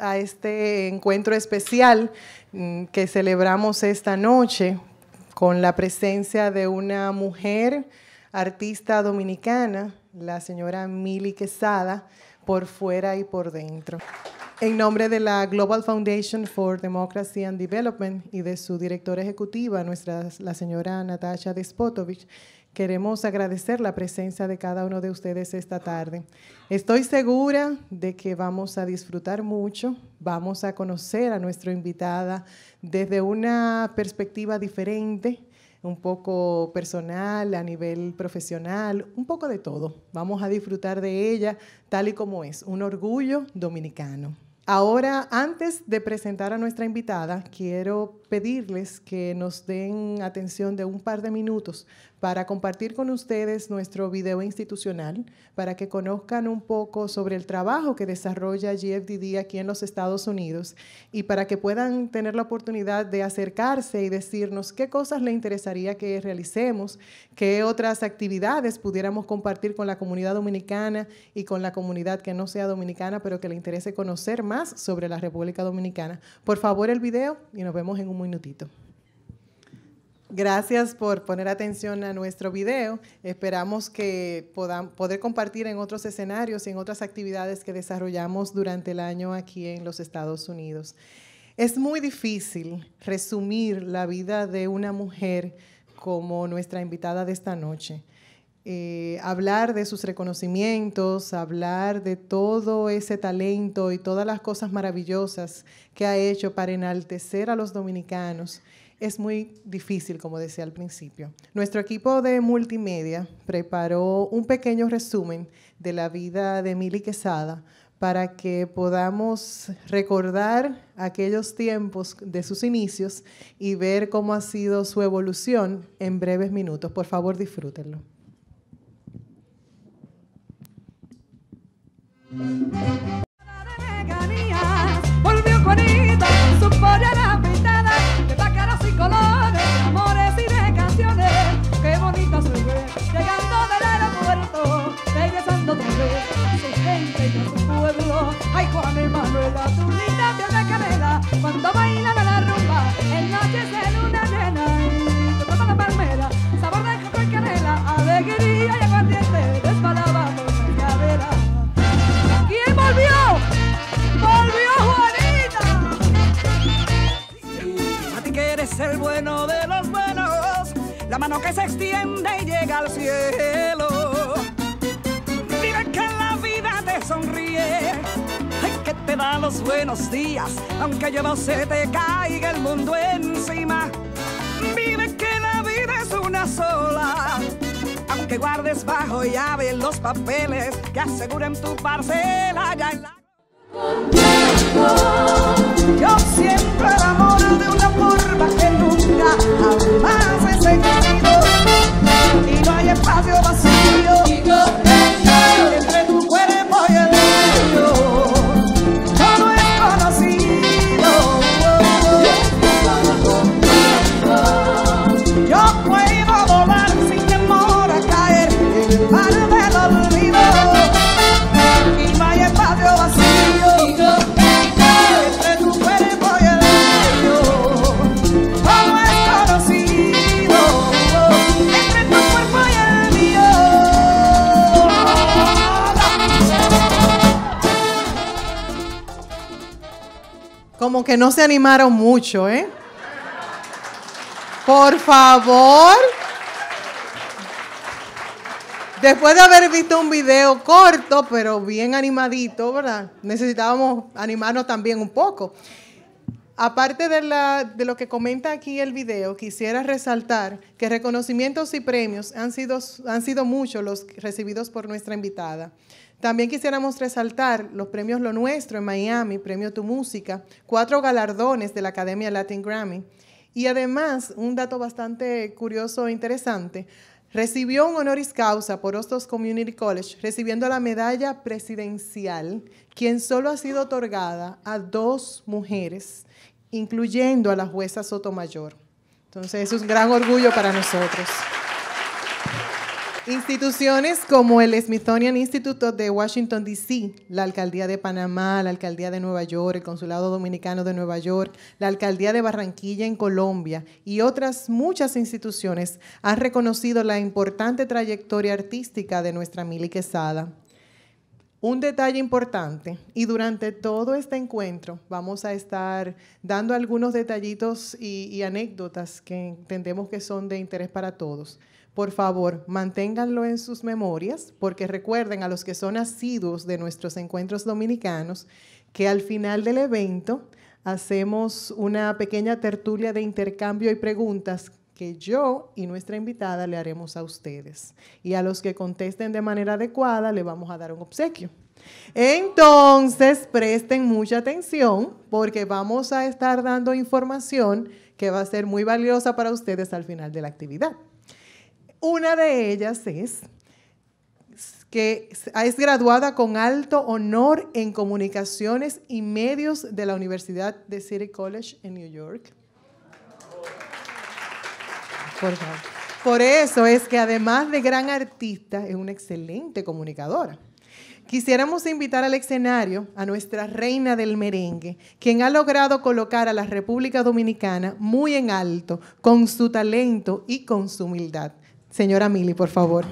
a este encuentro especial mm, que celebramos esta noche con la presencia de una mujer artista dominicana, la señora Mili Quesada, por fuera y por dentro. En nombre de la Global Foundation for Democracy and Development y de su directora ejecutiva, nuestra, la señora Natasha Despotovich, Queremos agradecer la presencia de cada uno de ustedes esta tarde. Estoy segura de que vamos a disfrutar mucho, vamos a conocer a nuestra invitada desde una perspectiva diferente, un poco personal, a nivel profesional, un poco de todo. Vamos a disfrutar de ella tal y como es, un orgullo dominicano. Ahora, antes de presentar a nuestra invitada, quiero pedirles que nos den atención de un par de minutos para compartir con ustedes nuestro video institucional, para que conozcan un poco sobre el trabajo que desarrolla GFDD aquí en los Estados Unidos y para que puedan tener la oportunidad de acercarse y decirnos qué cosas le interesaría que realicemos, qué otras actividades pudiéramos compartir con la comunidad dominicana y con la comunidad que no sea dominicana, pero que le interese conocer más sobre la República Dominicana. Por favor, el video y nos vemos en un minutito. Gracias por poner atención a nuestro video. Esperamos que podamos poder compartir en otros escenarios y en otras actividades que desarrollamos durante el año aquí en los Estados Unidos. Es muy difícil resumir la vida de una mujer como nuestra invitada de esta noche. Eh, hablar de sus reconocimientos, hablar de todo ese talento y todas las cosas maravillosas que ha hecho para enaltecer a los dominicanos es muy difícil, como decía al principio. Nuestro equipo de multimedia preparó un pequeño resumen de la vida de Mili Quesada para que podamos recordar aquellos tiempos de sus inicios y ver cómo ha sido su evolución en breves minutos. Por favor, disfrútenlo. Manuela, tu linda piel canela, cuando baila la rumba, en noche de luna llena, y toma la palmera, sabor de coco y canela, alegría y aguardiente, desbalaba por la cadera. ¿Quién volvió? ¡Volvió Juanita! A ti que eres el bueno de los buenos, la mano que se extiende y llega al cielo. a los buenos días, aunque yo no se te caiga el mundo encima. Vive que la vida es una sola, aunque guardes bajo llave los papeles que aseguren tu parcela Yo siempre amor de una forma que nunca jamás sentido y no hay espacio vacío. que no se animaron mucho, ¿eh? Por favor. Después de haber visto un video corto, pero bien animadito, ¿verdad? Necesitábamos animarnos también un poco. Aparte de, lo que comenta aquí el video, quisiera resaltar que reconocimientos y premios han sido, han sido muchos los recibidos por nuestra invitada. También quisiéramos resaltar los premios Lo Nuestro en Miami, Premio Tu Música, cuatro galardones de la Academia Latin Grammy. Y además, un dato bastante curioso e interesante, recibió un honoris causa por Hostos Community College, recibiendo la medalla presidencial, quien solo ha sido otorgada a dos mujeres, incluyendo a la jueza Sotomayor. Entonces, es un gran orgullo para nosotros. Instituciones como el Smithsonian Institute de Washington, D.C., la Alcaldía de Panamá, la Alcaldía de Nueva York, el Consulado Dominicano de Nueva York, la Alcaldía de Barranquilla en Colombia y otras muchas instituciones han reconocido la importante trayectoria artística de nuestra Mili Quesada. Un detalle importante, y durante todo este encuentro vamos a estar dando algunos detallitos y anécdotas que entendemos que son de interés para todos por favor, manténganlo en sus memorias, porque recuerden a los que son asiduos de nuestros encuentros dominicanos que al final del evento hacemos una pequeña tertulia de intercambio y preguntas que yo y nuestra invitada le haremos a ustedes. Y a los que contesten de manera adecuada le vamos a dar un obsequio. Entonces, presten mucha atención porque vamos a estar dando información que va a ser muy valiosa para ustedes al final de la actividad. Una de ellas es que es graduada con alto honor en comunicaciones y medios de la Universidad de City College en New York. Por, eso es que además de gran artista, es una excelente comunicadora. Quisiéramos invitar al escenario a nuestra reina del merengue, quien ha logrado colocar a la República Dominicana muy en alto con su talento y con su humildad. Señora Mili, por favor.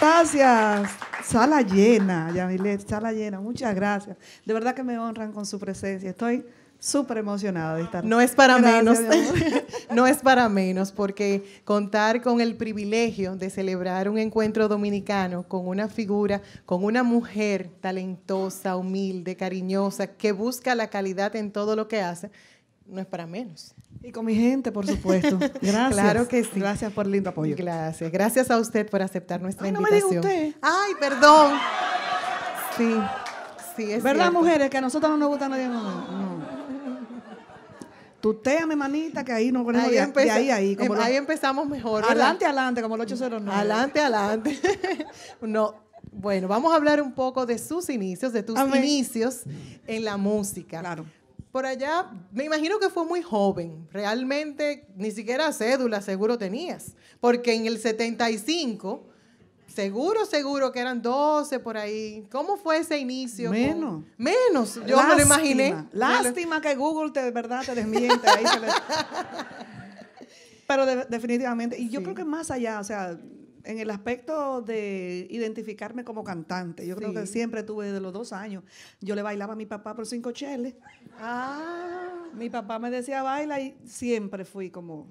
Gracias. Sala llena, Yamilet, sala llena. Muchas gracias. De verdad que me honran con su presencia. Estoy súper emocionada de estar. No es para menos, no es para menos, porque contar con el privilegio de celebrar un encuentro dominicano con una figura, con una mujer talentosa, humilde, cariñosa, que busca la calidad en todo lo que hace, no es para menos. Y con mi gente, por supuesto. Gracias. claro que sí. Gracias por el lindo apoyo. Gracias. Gracias a usted por aceptar nuestra invitación. No me usted. Ay, perdón. Sí. Sí, es ¿Verdad, mujeres? Que a nosotros no nos gusta nadie. No, no mi manita, que ahí nos ponemos ahí ahí, ahí. Como em- ahí empezamos mejor. Adelante, adelante, como el 809. Adelante, adelante. no, bueno, vamos a hablar un poco de sus inicios, de tus inicios en la música. Claro. Por allá, me imagino que fue muy joven. Realmente ni siquiera cédula seguro tenías. Porque en el 75 Seguro, seguro que eran 12 por ahí. ¿Cómo fue ese inicio? Menos. Menos, yo me lo imaginé. Lástima que Google te, de verdad te desmiente. Pero definitivamente, y yo creo que más allá, o sea, en el aspecto de identificarme como cantante, yo creo que siempre tuve desde los dos años. Yo le bailaba a mi papá por cinco cheles. Ah, mi papá me decía baila y siempre fui como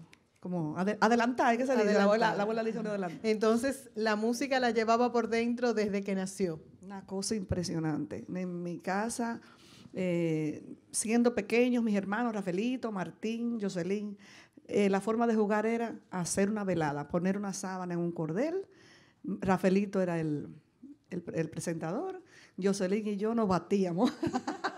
como adelantar hay que salir. La la adelante. Entonces, la música la llevaba por dentro desde que nació. Una cosa impresionante. En mi casa, eh, siendo pequeños, mis hermanos, Rafaelito, Martín, Jocelyn, eh, la forma de jugar era hacer una velada, poner una sábana en un cordel. Rafelito era el, el presentador. Jocelyn y yo nos batíamos.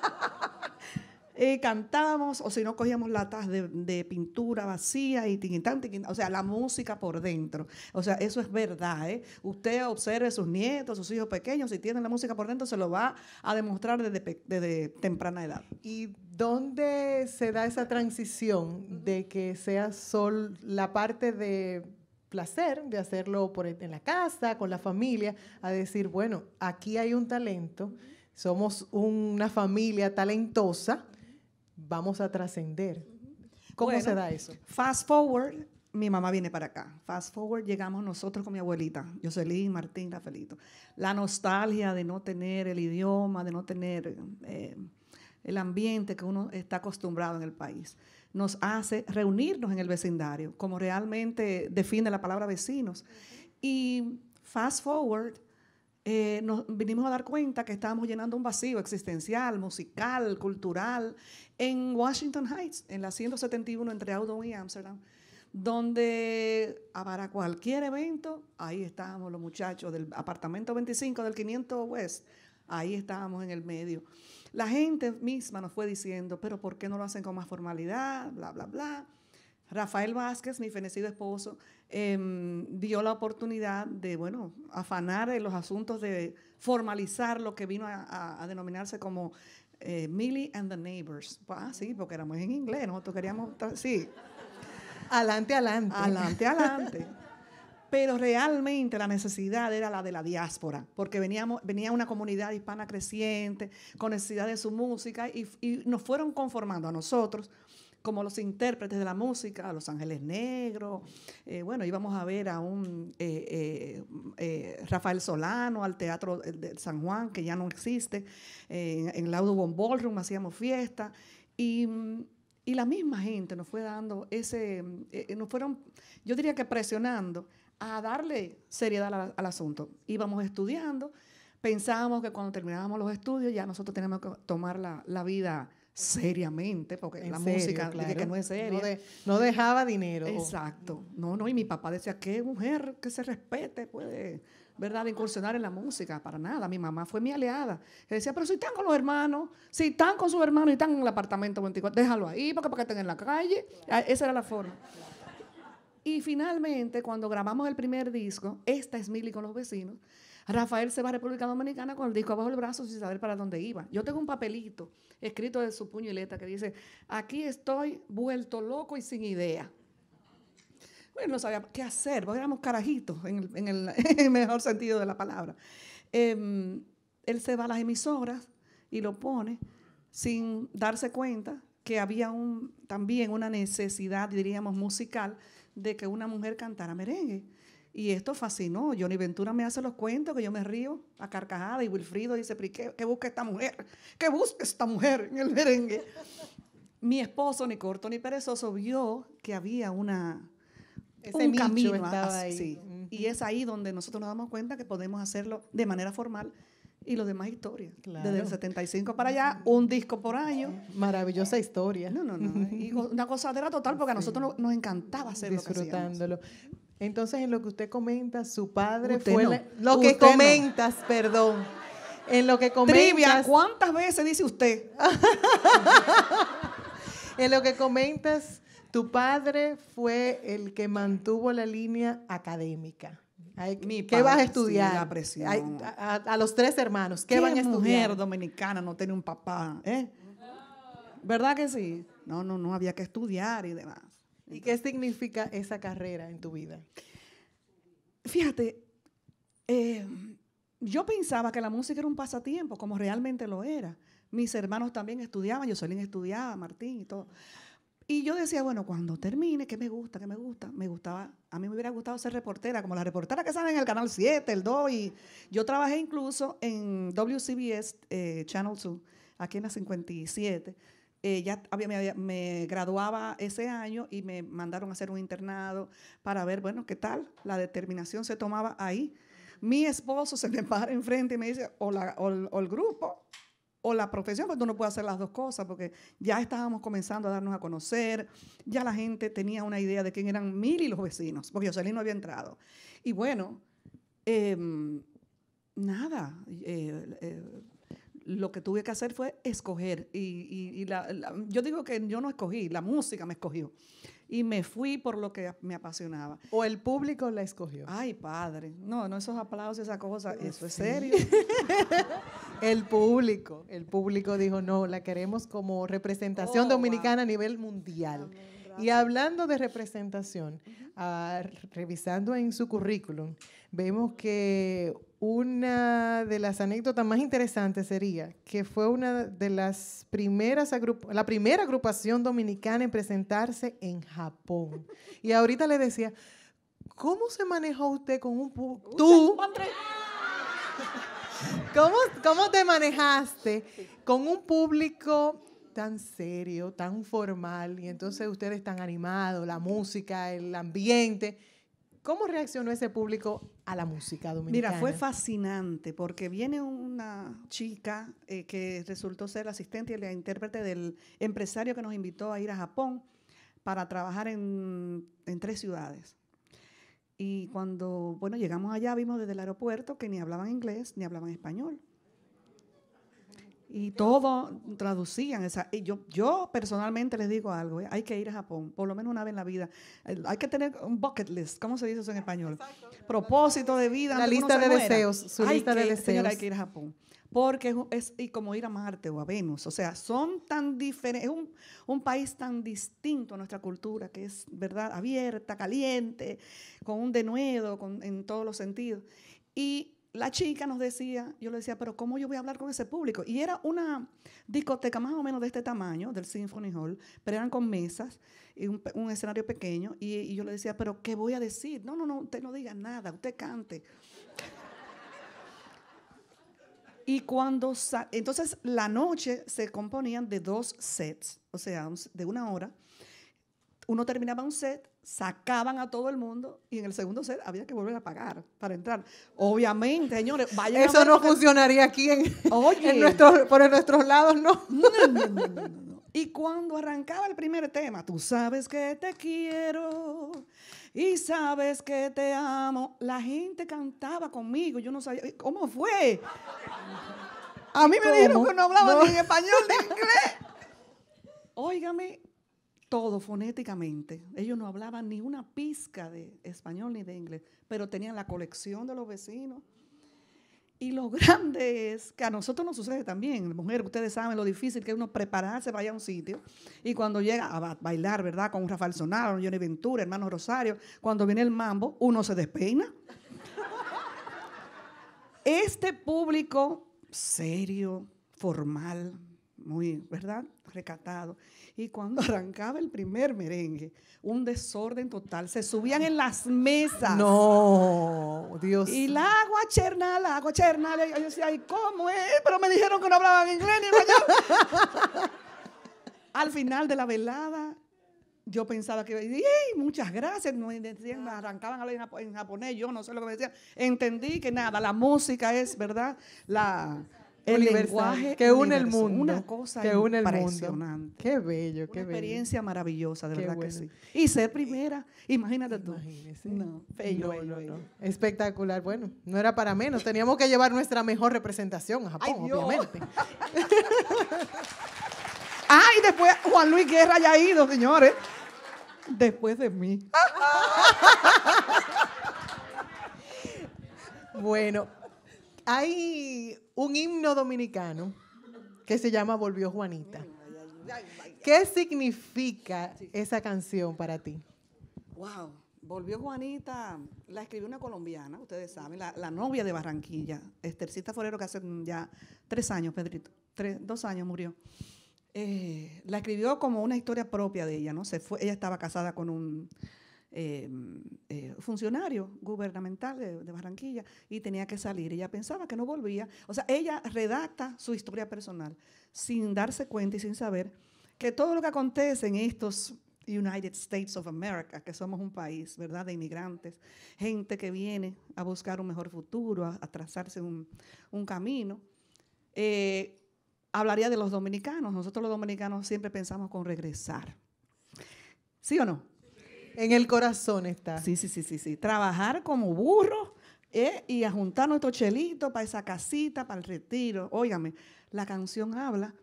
Eh, cantábamos, o si no, cogíamos latas de, pintura vacía y tiquitán, tiquitán, o sea, la música por dentro. O sea, eso es verdad. ¿eh? Usted observe sus nietos, sus hijos pequeños, si tienen la música por dentro, se lo va a demostrar desde, temprana edad. ¿Y dónde se da esa transición de que sea solo la parte de placer de hacerlo e, en la casa, con la familia, a decir, bueno, aquí hay un talento, somos una familia talentosa, vamos a trascender. ¿Cómo se da eso? Fast forward, mi mamá viene para acá. Fast forward, llegamos nosotros con mi abuelita, Jocelyn Martín Rafaelito. La nostalgia de no tener el idioma, de no tener eh, el ambiente que uno está acostumbrado en el país, nos hace reunirnos en el vecindario, como realmente define la palabra vecinos. Y fast forward, eh, nos vinimos a dar cuenta que estábamos llenando un vacío existencial, musical, cultural, en Washington Heights, en la 171 entre Audubon y Amsterdam, donde ah, para cualquier evento, ahí estábamos los muchachos del apartamento 25 del 500 West, ahí estábamos en el medio. La gente misma nos fue diciendo, pero ¿por qué no lo hacen con más formalidad? Bla, bla, bla. Rafael Vázquez, mi fenecido esposo, em, dio la oportunidad de, bueno, afanar en los asuntos de formalizar lo que vino a, denominarse como eh, Millie and the Neighbors. Ah, sí, porque éramos en inglés, nosotros queríamos, sí. Adelante, adelante. Adelante, adelante. Pero realmente la necesidad era la de la diáspora, porque veníamos, venía una comunidad hispana creciente, con necesidad de su música, y, y nos fueron conformando a nosotros como los intérpretes de la música, Los Ángeles Negros, eh, bueno, íbamos a ver a un eh, eh, Rafael Solano, al Teatro de San Juan, que ya no existe, en, en Audubon Ballroom hacíamos fiesta, y, la misma gente nos fue dando ese, nos fueron, yo diría que presionando a darle seriedad al, asunto. Íbamos estudiando, pensábamos que cuando terminábamos los estudios ya nosotros teníamos que tomar la, la vida seriamente, porque la música no dejaba dinero. Exacto. No, no, y mi papá decía, qué mujer que se respete puede, ¿verdad?, incursionar en la música. Para nada, mi mamá fue mi aliada. Le decía, pero si están con los hermanos, si están con sus hermanos y están en el apartamento 24, déjalo ahí, porque para que estén en la calle. Ah, esa era la forma. Y finalmente, cuando grabamos el primer disco, esta es Milly con los vecinos, Rafael se va a República Dominicana con el disco abajo el brazo sin saber para dónde iba. Yo tengo un papelito escrito de su puño y letra que dice, aquí estoy vuelto loco y sin idea. Bueno, no sabía qué hacer, porque éramos carajitos en el, mejor sentido de la palabra. Em, él se va a las emisoras y lo pone sin darse cuenta que había un, también una necesidad, diríamos, musical de que una mujer cantara merengue. Y esto fascinó. Johnny Ventura me hace los cuentos que yo me río a carcajada y Wilfrido dice, ¿Pero qué, busca esta mujer? ¿Qué busca esta mujer en el merengue? Mi esposo, ni corto ni perezoso, vio que había una, Ese un camino. Estaba ah, ahí. Y es ahí donde nosotros nos damos cuenta que podemos hacerlo de manera formal y los demás historias. Desde el 75 para allá, un disco por año. Maravillosa eh, historia. No, no, no. Eh, y una gozadera total porque a nosotros nos encantaba hacerlo. Disfrutándolo. Lo entonces, en lo que usted comenta, su padre fue lo que comentas, perdón. En lo que comentas. Trivia, ¿cuántas veces dice usted? en lo que comentas, tu padre fue el que mantuvo la línea académica. ¿Qué vas a estudiar? a, los tres hermanos, ¿qué, van a estudiar? mujer dominicana no tiene un papá? Eh? ¿Verdad que sí? No, no, no había que estudiar y demás. ¿Y qué significa esa carrera en tu vida? Fíjate, eh, yo pensaba que la música era un pasatiempo, como realmente lo era. Mis hermanos también estudiaban, yo solía estudiaba, Martín y todo. Y yo decía, bueno, cuando termine, ¿qué me gusta? ¿Qué me gusta? Me gustaba, a mí me hubiera gustado ser reportera, como la reportera que sale en el Canal 7, el 2. yo trabajé incluso en WCBS eh, Channel 2, aquí en la 57 eh, ya me, graduaba ese año y me mandaron a hacer un internado para ver, bueno, qué tal, la determinación se tomaba ahí. Mi esposo se me para enfrente y me dice, o, el grupo o la profesión, porque tú no puedes hacer las dos cosas, porque ya estábamos comenzando a darnos a conocer, ya la gente tenía una idea de quién eran mil y los vecinos, porque Jocelyn no había entrado. Y bueno, em, nada, eh, eh, lo que tuve que hacer fue escoger. Y, yo digo que yo no escogí, la música me escogió. Y me fui por lo que me apasionaba. ¿O el público la escogió? Ay, padre. No, no esos aplausos, esas cosas. Ah, eso es serio. el público. El público dijo, no, la queremos como representación oh, dominicana a nivel mundial. Y hablando de representación, ah, revisando en su currículum, vemos que una de las anécdotas más interesantes sería que fue una de las primeras, la primera agrupación dominicana en presentarse en Japón. Y ahorita le decía, ¿cómo se manejó usted con un... Tú... ¿Cómo, ¿Cómo te manejaste con un público tan serio, tan formal? Y entonces ustedes tan animados, la música, el ambiente. ¿Cómo reaccionó ese público a la música dominicana? Mira, fue fascinante porque viene una chica eh, que resultó ser la asistente y la intérprete del empresario que nos invitó a ir a Japón para trabajar en, tres ciudades. Y cuando, bueno, llegamos allá, vimos desde el aeropuerto que ni hablaban inglés ni hablaban español. Y todo traducían. Esa, y yo, yo personalmente les digo algo, eh, hay que ir a Japón, por lo menos una vez en la vida. Hay que tener un bucket list, ¿cómo se dice eso en español? Propósito de vida. La lista de deseos, su lista de deseos. hay que ir a Japón. Porque es, es, como ir a Marte o a Venus. O sea, son tan diferentes, es un, un país tan distinto a nuestra cultura, que es, ¿verdad?, abierta, caliente, con un denuedo con, en todos los sentidos. Y la chica nos decía, yo le decía, pero ¿cómo yo voy a hablar con ese público? Y era una discoteca más o menos de este tamaño, del Symphony Hall, pero eran con mesas y un, escenario pequeño. Y, y, yo le decía, pero ¿qué voy a decir? No, no, no, usted no diga nada, usted cante. y cuando, entonces la noche se componían de dos sets, o sea, de una hora. Uno terminaba un set sacaban a todo el mundo y en el segundo set había que volver a pagar para entrar. Obviamente, señores, vaya Eso no funcionaría aquí en, por nuestros lados, no. Y cuando arrancaba el primer tema, tú sabes que te quiero y sabes que te amo, la gente cantaba conmigo, yo no sabía, ¿cómo fue? A mí me dijeron que no hablaba ni español ni en inglés. Óigame, todo fonéticamente. Ellos no hablaban ni una pizca de español ni de inglés, pero tenían la colección de los vecinos. Y lo grande es que a nosotros nos sucede también, mujer, ustedes saben lo difícil que es uno prepararse para ir a un sitio y cuando llega a bailar, ¿verdad? Con Rafael Sonaro, Johnny Ventura, hermano Rosario, cuando viene el mambo, uno se despeina. este público serio, formal, muy, ¿verdad? Recatado. Y cuando arrancaba el primer merengue, un desorden total. Se subían en las mesas. No, Dios. Y la agua chernal, la agua chernal. yo decía, ¿y cómo es? Pero me dijeron que no hablaban inglés ni español. Al final de la velada, yo pensaba que, ¡Ey, muchas gracias! Me, arrancaban a en japonés, yo no sé lo que me decían. Entendí que nada, la música es, ¿verdad? La el que une el mundo. Una cosa que une El mundo. Qué bello, qué Una experiencia maravillosa, de verdad que sí. Y ser primera, imagínate tú. Espectacular. Bueno, no era para menos. Teníamos que llevar nuestra mejor representación a Japón, obviamente. ah, y después Juan Luis Guerra ya ha ido, señores. Después de mí. bueno, hay un himno dominicano que se llama Volvió Juanita. ¿Qué significa esa canción para ti? Wow, Volvió Juanita, la escribió una colombiana, ustedes saben, la, novia de Barranquilla, Estercita Forero, que hace ya tres años, Pedrito, dos años murió. Eh, la escribió como una historia propia de ella, ¿no? Se fue, ella estaba casada con un Em, eh, funcionario gubernamental de, Barranquilla y tenía que salir. Ella pensaba que no volvía. O sea, ella redacta su historia personal sin darse cuenta y sin saber que todo lo que acontece en estos United States of America, que somos un país, ¿verdad?, de inmigrantes, gente que viene a buscar un mejor futuro, a, trazarse un, camino. Eh, hablaría de los dominicanos. Nosotros los dominicanos siempre pensamos con regresar. ¿Sí o no? En el corazón está. Sí, sí, sí, sí, sí. Trabajar como burro eh, y a juntar nuestro chelito para esa casita, para el retiro. Óigame, la canción habla.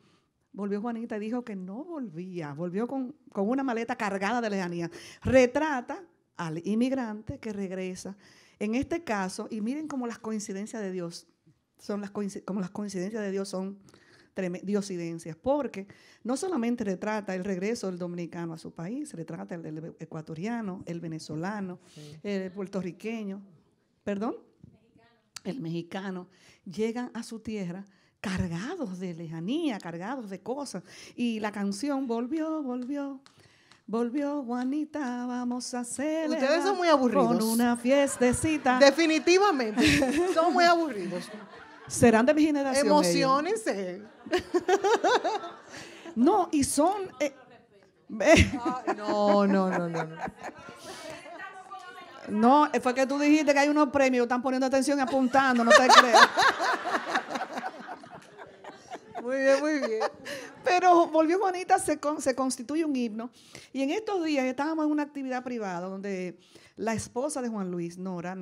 Volvió Juanita y dijo que no volvía. Volvió con, una maleta cargada de lejanía. Retrata al inmigrante que regresa. En este caso, y miren cómo las coincidencias de Dios son las como las coincidencias de Dios son diosidencias, porque no solamente retrata el regreso del dominicano a su país, retrata el ecuatoriano, el venezolano, el puertorriqueño, perdón, el mexicano, llegan a su tierra cargados de lejanía, cargados de cosas. Y la canción volvió, volvió, Volvió Juanita, vamos a hacer. Ustedes son muy aburridos. Con una fiestecita. Definitivamente. son muy aburridos. Serán de mi generación. Emocionense. no, y son. Eh, eh. no, no, no, no, no. fue que tú dijiste que hay unos premios, están poniendo atención y apuntando, no te crees? Muy bien, muy bien. Pero volvió Juanita, se, se constituye un himno. Y en estos días estábamos en una actividad privada donde la esposa de Juan Luis, Nora,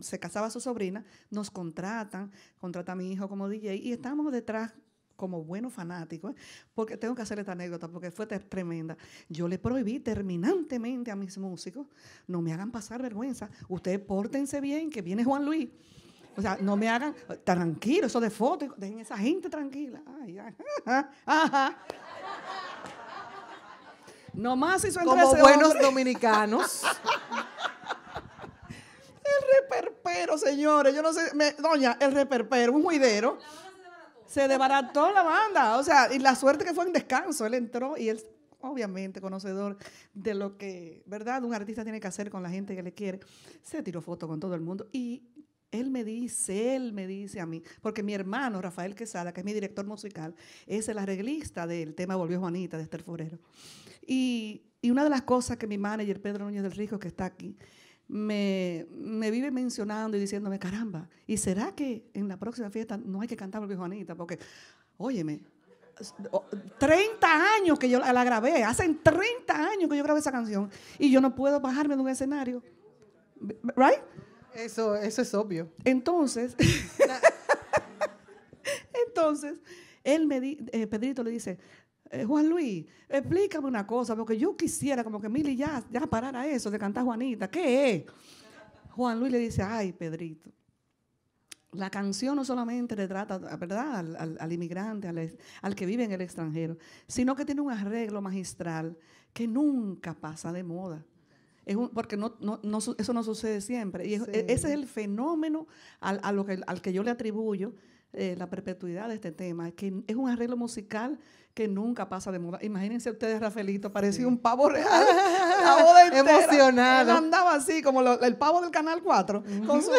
se casaba a su sobrina, nos contratan, contrata a mi hijo como DJ y estamos detrás como buenos fanáticos, ¿eh? porque tengo que hacer esta anécdota porque fue tremenda. Yo le prohibí terminantemente a mis músicos, no me hagan pasar vergüenza, ustedes pórtense bien, que viene Juan Luis. O sea, no me hagan, tranquilo, eso de foto, dejen esa gente tranquila. Ay, ajá. Nomás hizo buenos dominicanos. el reperpero, señores. Yo no sé, doña, el reperpero, un juidero. Se debarató la banda, o sea, y la suerte que fue en descanso, él entró y él obviamente conocedor de lo que, ¿verdad? Un artista tiene que hacer con la gente que le quiere. Se tiró foto con todo el mundo y él me dice, él me dice a mí, porque mi hermano Rafael Quesada, que es mi director musical, es el arreglista del tema Volvió Juanita de Esther Forero. Y, una de las cosas que mi manager, Pedro Núñez del Rijo que está aquí, me, me, vive mencionando y diciéndome, caramba, ¿y será que en la próxima fiesta no hay que cantar Volvió Juanita? Porque, óyeme, 30 años que yo la grabé, hacen 30 años que yo grabé esa canción y yo no puedo bajarme de un escenario. ¿Right? Eso, eso es obvio. Entonces, entonces, él me eh, Pedrito le dice, eh, Juan Luis, explícame una cosa, porque yo quisiera como que Mili ya, ya parara eso de cantar Juanita. ¿Qué es? Juan Luis le dice, ay, Pedrito, la canción no solamente trata ¿verdad? Al, al inmigrante, al, que vive en el extranjero, sino que tiene un arreglo magistral que nunca pasa de moda porque no, no, eso no sucede siempre. Y e, ese es el fenómeno al, a que, al que yo le atribuyo eh, la perpetuidad de este tema, que es un arreglo musical que nunca pasa de moda. Imagínense ustedes, Rafaelito, parecía un pavo real. Emocionado. andaba así, como el pavo del Canal 4, con su,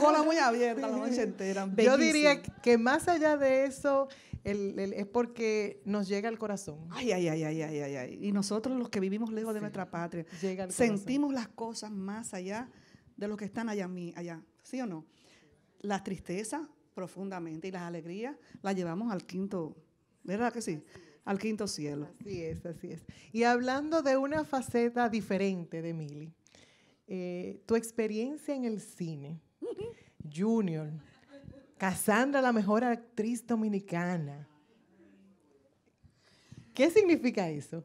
cola muy abierta la noche entera. Yo diría que más allá de eso, es porque nos llega al corazón. Ay, ay, ay, ay, ay, ay, ay. Y nosotros los que vivimos lejos de nuestra patria, sentimos las cosas más allá de lo que están allá, allá, ¿sí o no? La tristeza, profundamente y las alegrías las llevamos al quinto, ¿verdad que sí? Al quinto cielo. Así es, así es. Y hablando de una faceta diferente de Mili, eh, tu experiencia en el cine, Junior Cassandra, la mejor actriz dominicana. ¿Qué significa eso?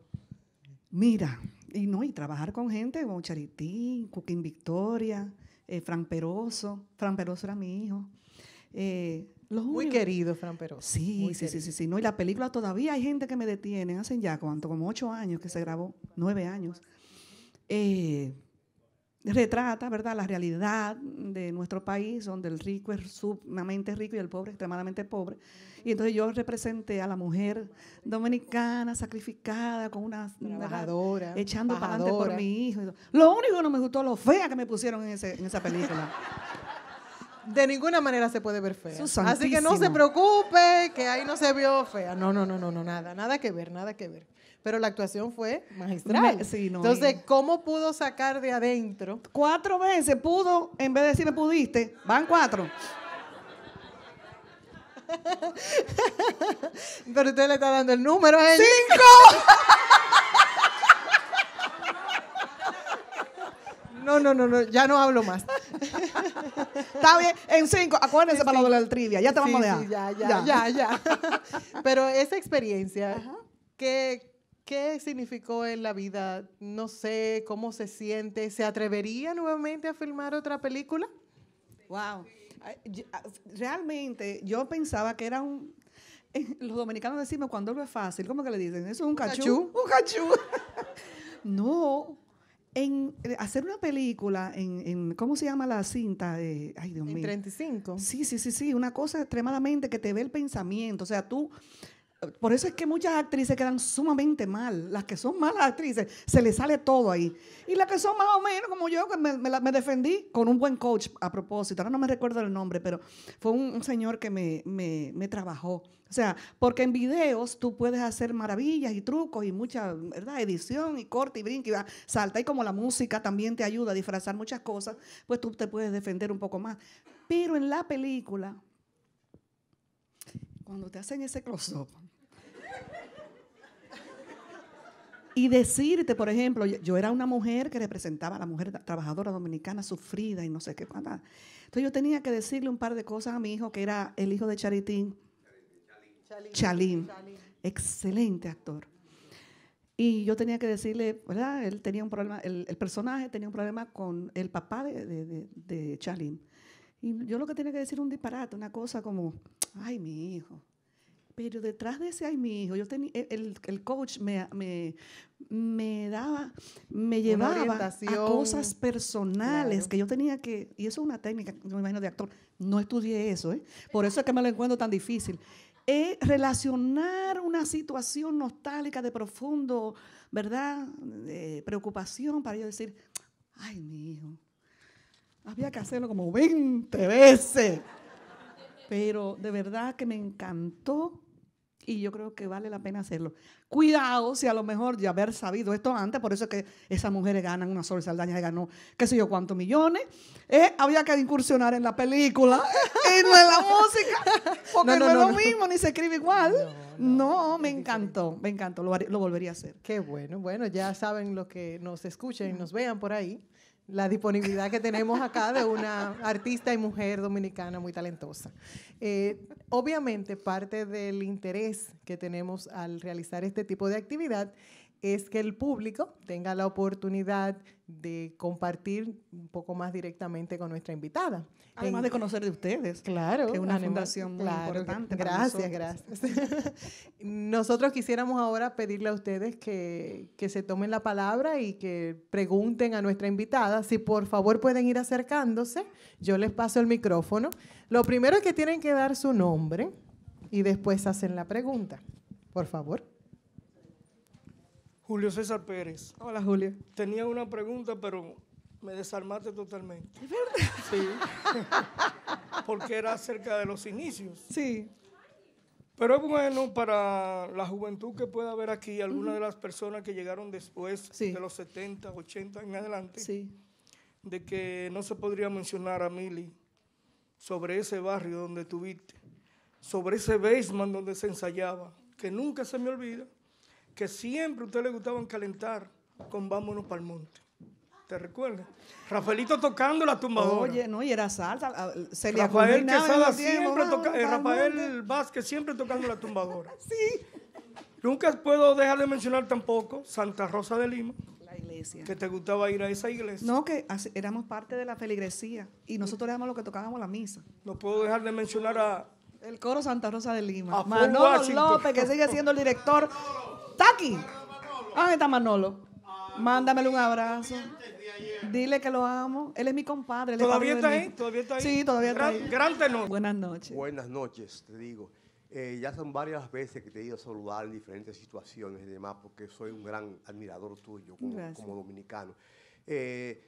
Mira, y no, y trabajar con gente como Charitín, Coquín Victoria, eh, Fran Peroso. Fran Peroso era mi hijo. Eh, los muy querido, Fran Peroso. Sí, sí, sí, sí, No, y la película todavía hay gente que me detiene. Hacen ya cuánto, como ocho años que se grabó, nueve años. Eh, retrata ¿verdad? la realidad de nuestro país, donde el rico es sumamente rico y el pobre extremadamente pobre. Y entonces yo representé a la mujer dominicana, sacrificada, con una trabajadora, echando para adelante por mi hijo. Lo único que no me gustó, lo fea que me pusieron en, esa película. de ninguna manera se puede ver fea. Así que no se preocupe, que ahí no se vio fea. no, no, no, no, nada, nada que ver, nada que ver pero la actuación fue magistral. Entonces, ¿cómo pudo sacar de adentro? Cuatro veces pudo, en vez de decirme pudiste, van cuatro. Pero usted le está dando el número ¡Cinco! No, no, no, no, ya no hablo más. Está bien, en cinco, acuérdense para lo de la trivia, ya te vamos a dejar. ya, ya, ya, ya, Pero esa experiencia, que... ¿Qué significó en la vida? No sé, ¿cómo se siente? ¿Se atrevería nuevamente a filmar otra película? Wow. Ah, realmente yo pensaba que era un... Los dominicanos decimos cuando lo es fácil, ¿cómo que le dicen? Eso es un cachú. Un cachú. no, en eh, hacer una película en, ¿cómo se llama la cinta? de eh, ay, Dios mío. En 35. Sí, sí, sí, sí, una cosa extremadamente que te ve el pensamiento, o sea, tú por eso es que muchas actrices quedan sumamente mal. Las que son malas actrices, se les sale todo ahí. Y las que son más o menos como yo, que me, defendí con un buen coach a propósito. Ahora no me recuerdo el nombre, pero fue un, señor que me, trabajó. O sea, porque en videos tú puedes hacer maravillas y trucos y mucha, ¿verdad? Edición y corte y brinque y salta. Y como la música también te ayuda a disfrazar muchas cosas, pues tú te puedes defender un poco más. Pero en la película, cuando te hacen ese close-up, y decirte, por ejemplo, yo, era una mujer que representaba a la mujer trabajadora dominicana sufrida y no sé qué. Entonces yo tenía que decirle un par de cosas a mi hijo, que era el hijo de Charitín. Chalín. Excelente actor. Y yo tenía que decirle, ¿verdad? Él tenía un problema, el, personaje tenía un problema con el papá de, de, Chalín. Y yo lo que tenía que decir un disparate, una cosa como, ay, mi hijo, pero detrás de ese hay mi hijo. Yo tenía, e, el, coach me, daba, me llevaba a cosas personales que yo tenía que, y eso es una técnica, me imagino, de actor. No estudié eso, ¿eh? Por eso es que me lo encuentro tan difícil. es relacionar una situación nostálgica de profundo, ¿verdad? preocupación para yo decir, ay, mi hijo, había que hacerlo como 20 veces. Pero de verdad que me encantó y yo creo que vale la pena hacerlo. Cuidado si a lo mejor de haber sabido esto antes, por eso es que esas mujeres ganan una sola Saldaña y ganó qué sé yo cuántos millones, eh, había que incursionar en la película y no en la música, porque no, es lo mismo, ni se escribe igual. No, me encantó, me encantó, lo, lo, volvería a hacer. Qué bueno, bueno, ya saben lo que nos escuchen y nos vean por ahí la disponibilidad que tenemos acá de una artista y mujer dominicana muy talentosa. Eh, obviamente, parte del interés que tenemos al realizar este tipo de actividad es que el público tenga la oportunidad de compartir un poco más directamente con nuestra invitada. Además de conocer de ustedes. Claro. es una fundación muy importante. gracias, gracias. nosotros quisiéramos ahora pedirle a ustedes que, que, se tomen la palabra y que pregunten a nuestra invitada. Si por favor pueden ir acercándose, yo les paso el micrófono. Lo primero es que tienen que dar su nombre y después hacen la pregunta. Por favor. Julio César Pérez. Hola, Julio. Tenía una pregunta, pero me desarmaste totalmente. ¿Es verdad? Sí. Porque era cerca de los inicios. Sí. Pero es bueno para la juventud que pueda haber aquí, algunas de las personas que llegaron después de los 70, 80 en adelante, sí. de que no se podría mencionar a Mili sobre ese barrio donde tuviste, sobre ese basement donde se ensayaba, que nunca se me olvida que siempre a usted le gustaba calentar con Vámonos para el Monte. ¿Te recuerdas? Rafaelito tocando la tumbadora. Oye, no, y era salsa. Ah, se le Rafael Quesada siempre tocando, eh, Rafael Vázquez siempre tocando la tumbadora. sí. Nunca puedo dejar de mencionar tampoco Santa Rosa de Lima. La iglesia. Que te gustaba ir a esa iglesia. No, que éramos parte de la feligresía y nosotros éramos los que tocábamos la misa. No puedo dejar de mencionar a... El coro Santa Rosa de Lima. A Manolo López, que sigue siendo el director aquí. Ah, está Manolo. mándamelo un abrazo. Dile que lo amo. Él es mi compadre. ¿Todavía está ahí? Sí, todavía está ahí. Gran, Buenas noches. Buenas noches, te digo. Eh, ya son varias veces que te he ido a saludar en diferentes situaciones y demás, porque soy un gran admirador tuyo como, dominicano. Eh,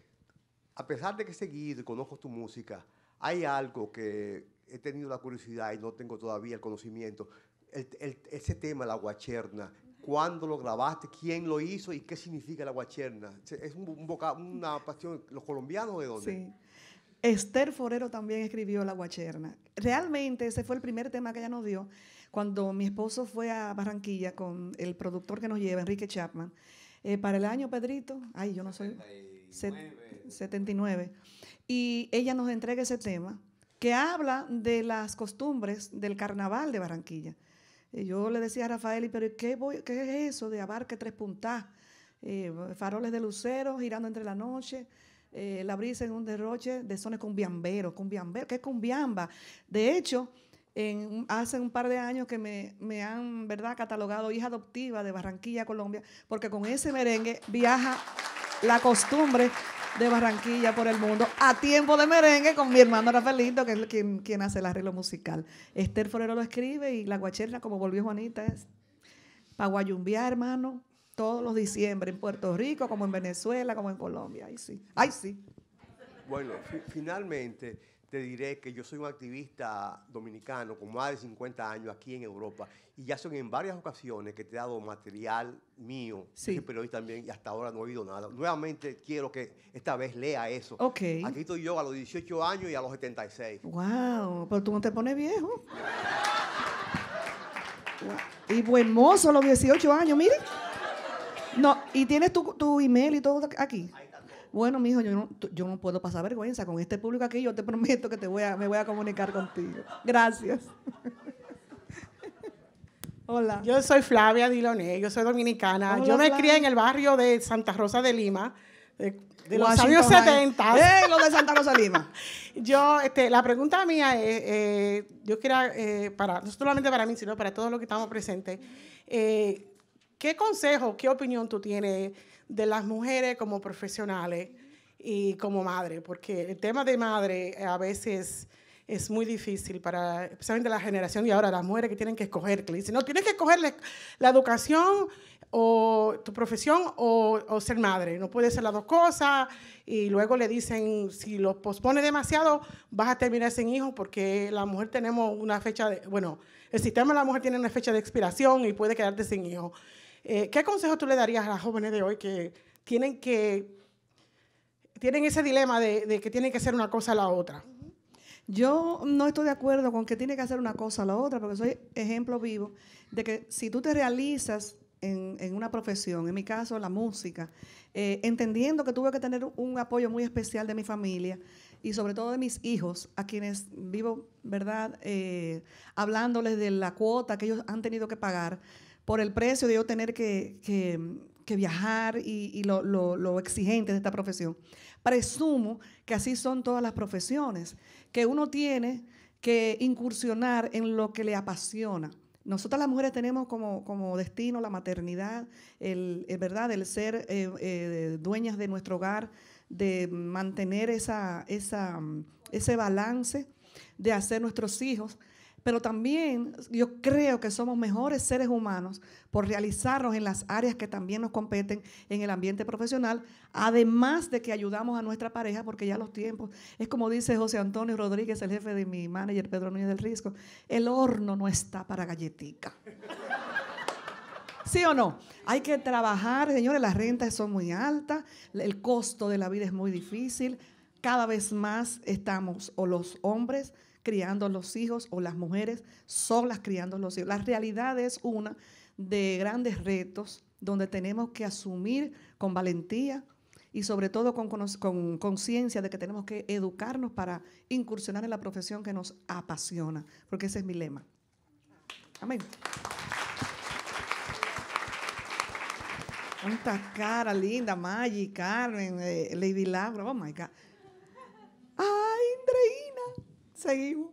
a pesar de que he seguido y conozco tu música, hay algo que he tenido la curiosidad y no tengo todavía el conocimiento. ese tema, la guacherna, cuándo lo grabaste, quién lo hizo y qué significa la guacherna. Es un boca, una pasión, los colombianos de dónde. Sí. Esther Forero también escribió La Guacherna. Realmente ese fue el primer tema que ella nos dio cuando mi esposo fue a Barranquilla con el productor que nos lleva, Enrique Chapman. Eh, para el año, Pedrito, ay, yo no soy... 79. Y ella nos entrega ese tema que habla de las costumbres del carnaval de Barranquilla. Yo le decía a Rafael, pero ¿qué, qué es eso de abarque tres puntas? Eh, faroles de lucero girando entre la noche, eh, la brisa en un derroche de zonas con biamberos, con biambero, ¿qué es con biamba? De hecho, hace un par de años que me, han, ¿verdad?, catalogado hija adoptiva de Barranquilla, Colombia, porque con ese merengue viaja la costumbre de Barranquilla por el mundo, a tiempo de merengue con mi hermano Rafaelito, que es quien, hace el arreglo musical. Esther Forero lo escribe y la guacherna, como volvió Juanita, es para guayumbiar, hermano, todos los diciembre en Puerto Rico, como en Venezuela, como en Colombia. Ahí sí, ahí sí. Bueno, finalmente te diré que yo soy un activista dominicano con más de 50 años aquí en Europa y ya son en varias ocasiones que te he dado material mío, sí. pero hoy también y hasta ahora no he oído nada. Nuevamente quiero que esta vez lea eso. Aquí estoy yo a los 18 años y a los 76. Wow, pero tú no te pones viejo. Y buen mozo a los 18 años, mire. No, y tienes tu, tu email y todo aquí bueno, mijo, yo no, yo no puedo pasar vergüenza con este público aquí, yo te prometo que te voy a, me voy a comunicar contigo. Gracias. Hola. Yo soy Flavia Diloné, yo soy dominicana. yo me crié en el barrio de Santa Rosa de Lima, de, los años 70. Eh, lo de Santa Rosa de Lima. yo, este, la pregunta mía es, eh, yo quiero, eh, para, no solamente para mí, sino para todos los que estamos presentes, eh, ¿qué consejo, qué opinión tú tienes? de las mujeres como profesionales y como madre, porque el tema de madre a veces es muy difícil para, especialmente la generación y ahora las mujeres que tienen que escoger, que dicen, no, tienes que escoger la, educación o tu profesión o, ser madre, no puede ser las dos cosas, y luego le dicen, si lo pospone demasiado, vas a terminar sin hijos porque la mujer tenemos una fecha de, bueno, el sistema la mujer tiene una fecha de expiración y puede quedarte sin hijos. Eh, ¿Qué consejo tú le darías a las jóvenes de hoy que tienen que tienen ese dilema de, que tienen que hacer una cosa a la otra? Yo no estoy de acuerdo con que tiene que hacer una cosa a la otra, porque soy ejemplo vivo de que si tú te realizas en, una profesión, en mi caso la música, eh, entendiendo que tuve que tener un apoyo muy especial de mi familia y sobre todo de mis hijos, a quienes vivo, ¿verdad?, eh, hablándoles de la cuota que ellos han tenido que pagar por el precio de yo tener que, viajar y, lo, exigente de esta profesión. Presumo que así son todas las profesiones, que uno tiene que incursionar en lo que le apasiona. Nosotras las mujeres tenemos como, destino la maternidad, el, eh, ¿verdad? el ser eh, eh, dueñas de nuestro hogar, de mantener esa, ese balance, de hacer nuestros hijos pero también yo creo que somos mejores seres humanos por realizarnos en las áreas que también nos competen en el ambiente profesional, además de que ayudamos a nuestra pareja, porque ya los tiempos, es como dice José Antonio Rodríguez, el jefe de mi manager Pedro Núñez del Risco, el horno no está para galletica. ¿Sí o no? Hay que trabajar, señores, las rentas son muy altas, el costo de la vida es muy difícil, cada vez más estamos, o los hombres, criando los hijos o las mujeres solas criando los hijos. La realidad es una de grandes retos donde tenemos que asumir con valentía y sobre todo con conciencia de que tenemos que educarnos para incursionar en la profesión que nos apasiona, porque ese es mi lema. Amén. cara linda, Maggie, Carmen, eh, Lady Labra, oh my ¡Ah! Seguimos.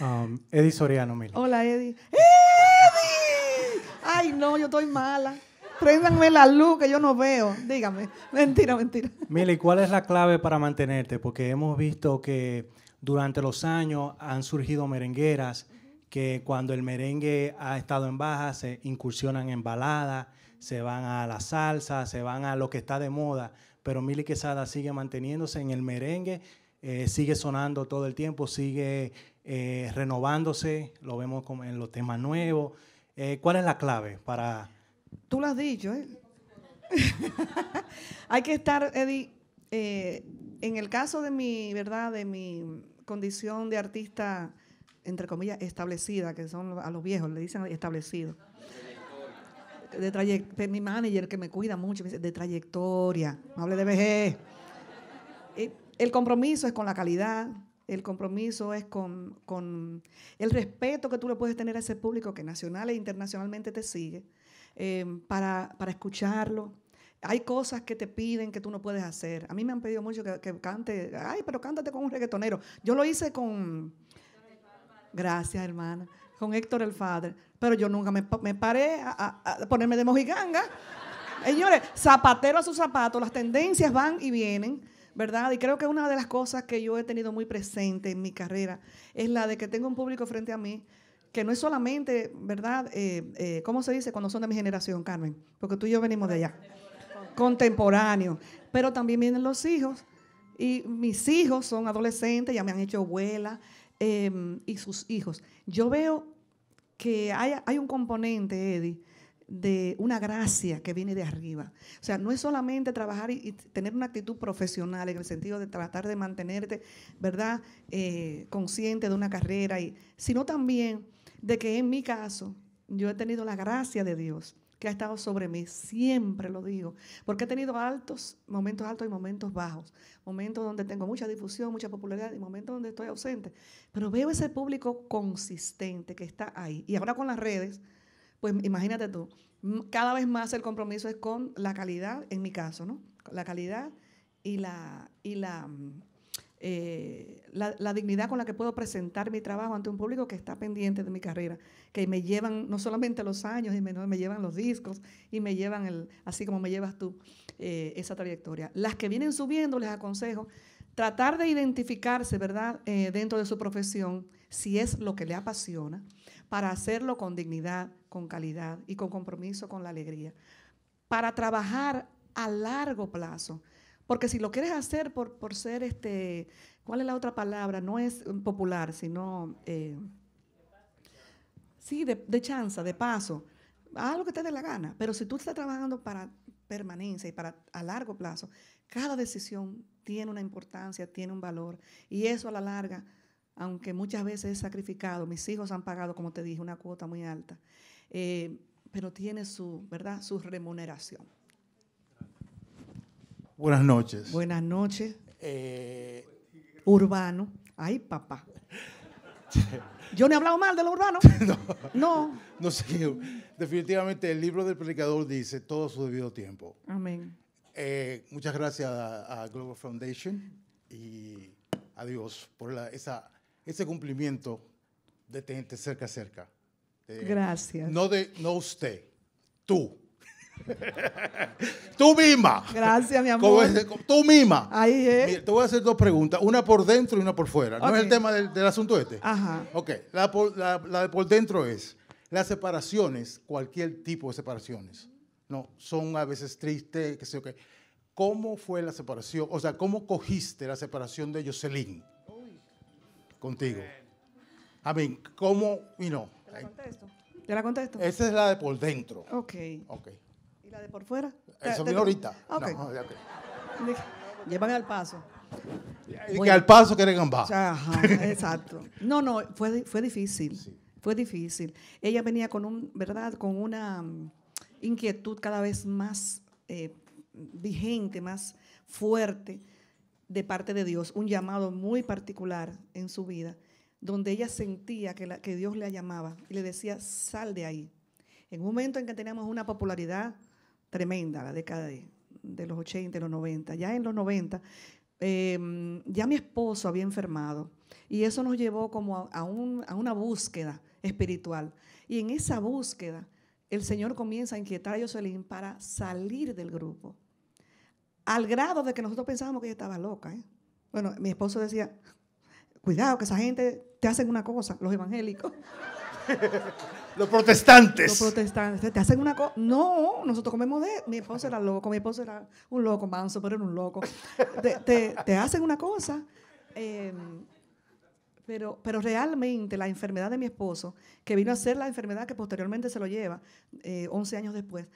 Um, Eddie Soriano, mira. Hola, Eddie. ¡Eddie! Ay, no, yo estoy mala. Préndanme la luz que yo no veo. Dígame. Mentira, mentira. Mili, cuál es la clave para mantenerte? Porque hemos visto que durante los años han surgido merengueras que cuando el merengue ha estado en baja se incursionan en baladas, se van a la salsa, se van a lo que está de moda. Pero Mili Quesada sigue manteniéndose en el merengue eh, sigue sonando todo el tiempo, sigue eh, renovándose, lo vemos en los temas nuevos. Eh, ¿Cuál es la clave para...? Tú lo has dicho, ¿eh? Hay que estar, Eddie, en el caso de mi, ¿verdad?, de mi condición de artista, entre comillas, establecida, que son a los viejos, le dicen establecido. De, trayectoria, mi manager que me cuida mucho, dice, de trayectoria, no hable de vejez el compromiso es con la calidad, el compromiso es con, el respeto que tú le puedes tener a ese público que nacional e internacionalmente te sigue, em, para, escucharlo. Hay cosas que te piden que tú no puedes hacer. A mí me han pedido mucho que, cante, ay, pero cántate con un reggaetonero. Yo lo hice con... Gracias, hermana. Con Héctor el padre. Pero yo nunca me, paré a, ponerme de mojiganga. Señores, zapatero a sus zapato, las tendencias van y vienen. ¿verdad? Y creo que una de las cosas que yo he tenido muy presente en mi carrera es la de que tengo un público frente a mí que no es solamente, ¿verdad? Eh, eh, ¿Cómo se dice cuando son de mi generación, Carmen? Porque tú y yo venimos de allá. Contemporáneo. Pero también vienen los hijos. Y mis hijos son adolescentes, ya me han hecho abuela. Em, y sus hijos. Yo veo que hay, hay un componente, Eddie, de una gracia que viene de arriba. O sea, no es solamente trabajar y, tener una actitud profesional en el sentido de tratar de mantenerte, ¿verdad?, eh, consciente de una carrera, sino también de que en mi caso yo he tenido la gracia de Dios que ha estado sobre mí, siempre lo digo, porque he tenido altos, momentos altos y momentos bajos, momentos donde tengo mucha difusión, mucha popularidad y momentos donde estoy ausente, pero veo ese público consistente que está ahí. Y ahora con las redes, pues imagínate tú, cada vez más el compromiso es con la calidad, en mi caso, ¿no? La calidad y la, y mm, eh, la, la, dignidad con la que puedo presentar mi trabajo ante un público que está pendiente de mi carrera, que me llevan no solamente los años, y me, llevan los discos y me llevan, el, así como me llevas tú, eh, esa trayectoria. Las que vienen subiendo, les aconsejo tratar de identificarse, ¿verdad?, eh, dentro de su profesión si es lo que le apasiona, para hacerlo con dignidad, con calidad y con compromiso, con la alegría, para trabajar a largo plazo. Porque si lo quieres hacer por, ser, este, ¿cuál es la otra palabra? No es um, popular, sino, eh, sí, de, de chanza, de paso, haz lo que te dé la gana. Pero si tú estás trabajando para permanencia y para a largo plazo, cada decisión tiene una importancia, tiene un valor. Y eso a la larga aunque muchas veces he sacrificado, mis hijos han pagado, como te dije, una cuota muy alta, eh, pero tiene su, ¿verdad? su remuneración. Buenas noches. Buenas noches. Eh, urbano. Ay, papá. Yo no he hablado mal de lo urbano. no. No. sé. Definitivamente el libro del predicador dice todo su debido tiempo. Amén. Eh, muchas gracias a, a, Global Foundation y a Dios por la, esa ese cumplimiento de tenerte cerca, cerca. Eh, Gracias. No, de, no usted, tú. tú misma. Gracias, mi amor. tú misma. Ahí es. te voy a hacer dos preguntas, una por dentro y una por fuera. No es el tema del, asunto este. Ajá. Ok, la, de por dentro es las separaciones, cualquier tipo de separaciones, no, son a veces tristes, qué sé yo qué. ¿Cómo fue la separación? O sea, ¿cómo cogiste la separación de Jocelyn? contigo. Amén. ¿Cómo y Te la contesto. Te la contesto. Esa es la de por dentro. Ok. Ok. ¿Y la de por fuera? Eso vino ahorita. Ok. Llevan al paso. Y que al paso quieren gambá. Ajá, exacto. No, no, fue, fue difícil. Fue difícil. Ella venía con un, ¿verdad? Con una mm, inquietud cada vez más eh, vigente, más fuerte de parte de Dios, un llamado muy particular en su vida, donde ella sentía que, que Dios la llamaba y le decía, sal de ahí. En un momento en que teníamos una popularidad tremenda, la década de, los 80, y los 90, ya en los 90, em, ya mi esposo había enfermado y eso nos llevó como a, una búsqueda espiritual. Y en esa búsqueda, el Señor comienza a inquietar a Jocelyn para salir del grupo al grado de que nosotros pensábamos que ella estaba loca. ¿eh? Bueno, mi esposo decía, cuidado, que esa gente te hacen una cosa, los evangélicos. los protestantes. Los protestantes, te hacen una cosa. No, nosotros comemos de... Mi esposo era loco, mi esposo era un loco, manso, pero era un loco. te, hacen una cosa. Em, pero, pero realmente la enfermedad de mi esposo, que vino a ser la enfermedad que posteriormente se lo lleva, 11 eh, años después,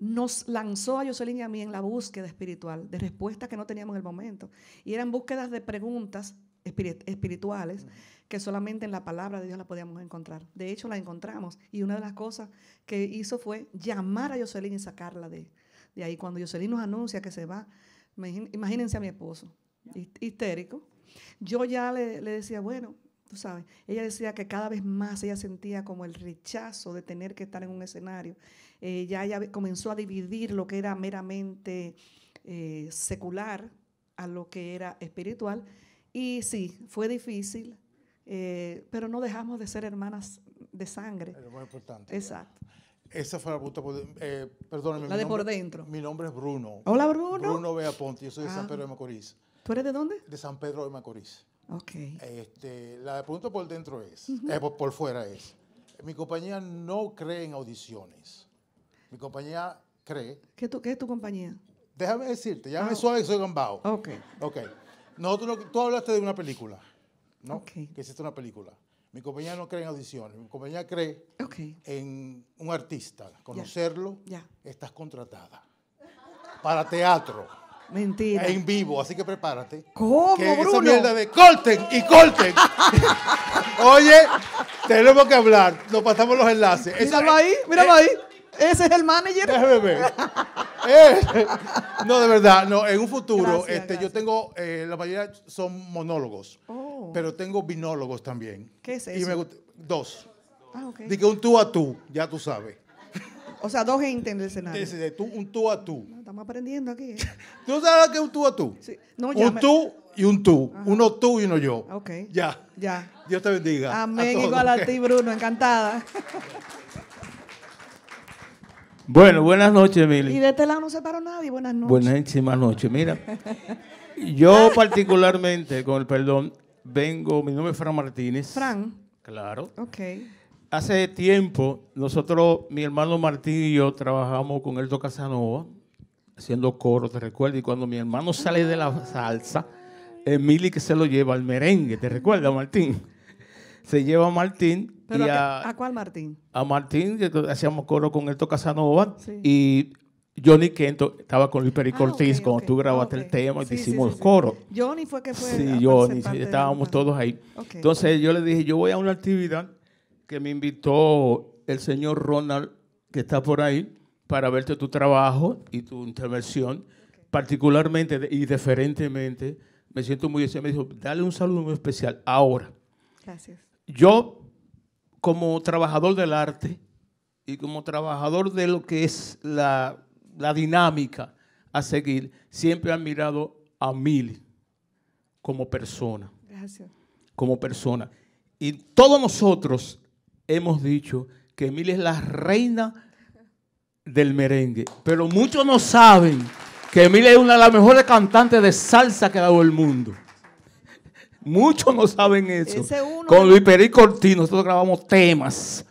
nos lanzó a Jocelyn y a mí en la búsqueda espiritual, de respuestas que no teníamos en el momento. Y eran búsquedas de preguntas espirituales que solamente en la palabra de Dios la podíamos encontrar. De hecho, la encontramos. Y una de las cosas que hizo fue llamar a Jocelyn y sacarla de, de ahí. Cuando Jocelyn nos anuncia que se va, imagínense a mi esposo, histérico. Yo ya le, le decía, bueno, tú sabes, ella decía que cada vez más ella sentía como el rechazo de tener que estar en un escenario. Eh, ya ella comenzó a dividir lo que era meramente eh, secular a lo que era espiritual. Y sí, fue difícil, eh, pero no dejamos de ser hermanas de sangre. Es importante. Exacto. Esa fue la pregunta. Eh, perdóname. La de por dentro. Mi nombre es Bruno. Hola, Bruno. Bruno Ponte, Yo soy de San ah. Pedro de Macorís. ¿Tú eres de dónde? De San Pedro de Macorís. Okay. Este, la pregunta por dentro es, eh, por, fuera es, mi compañía no cree en audiciones. Mi compañía cree... ¿Qué, qué es tu compañía? Déjame decirte, ya me ah. suave que soy gambao. Ok. Nosotros, tú hablaste de una película, ¿no? Que existe una película. Mi compañía no cree en audiciones, mi compañía cree en un artista, conocerlo, estás contratada para teatro. Mentira. En vivo, así que prepárate. ¿Cómo, Esa mierda de corten y corten. Oye, tenemos que hablar. Nos pasamos los enlaces. Míralo ahí, eh, ahí. Ese es el manager. Eh, no, de verdad, no. En un futuro, este, yo tengo, eh, la mayoría son monólogos, oh. pero tengo binólogos también. ¿Qué es eso? Y me gusta, dos. Ah, un tú a tú, ya tú sabes. O sea, dos gente en el escenario. un tú a tú aprendiendo aquí. ¿eh? ¿Tú sabes que es un tú o tú? un tú y un tú. Uno tú y uno yo. Ok. Ya. Ya. Dios te bendiga. Amén. A Igual a ti, Bruno. Encantada. Bueno, buenas noches, Mili. Y de este lado no se paró nadie. Buenas noches. Buenas noches. Mira, yo particularmente, con el perdón, vengo, mi nombre es Fran Martínez. Fran. Claro. Ok. Hace tiempo, nosotros, mi hermano Martín y yo, trabajamos con Eldo Casanova haciendo coro, te recuerdo. Y cuando mi hermano sale de la salsa, Emily que se lo lleva al merengue, ¿te recuerda, Martín? Se lleva a Martín. y a, a, cuál Martín? A Martín, que hacíamos coro con el Casanova y Johnny Kento estaba con Luis Perico ah, cuando tú grabaste ah, el tema y te hicimos coro. Johnny fue que fue. Sí, Johnny, estábamos todos ahí. Entonces yo le dije, yo voy a una actividad que me invitó el señor Ronald, que está por ahí, para verte tu trabajo y tu intervención, particularmente y deferentemente. Me siento muy Me dijo, dale un saludo muy especial ahora. Gracias. Yo, como trabajador del arte y como trabajador de lo que es la, dinámica a seguir, siempre he admirado a Mil como persona. Gracias. Como persona. Y todos nosotros hemos dicho que Mil es la reina del merengue. Pero muchos no saben que Emilia es una de las mejores cantantes de salsa que ha dado el mundo. Muchos no saben eso. Con Luis Perico Cortín nosotros grabamos temas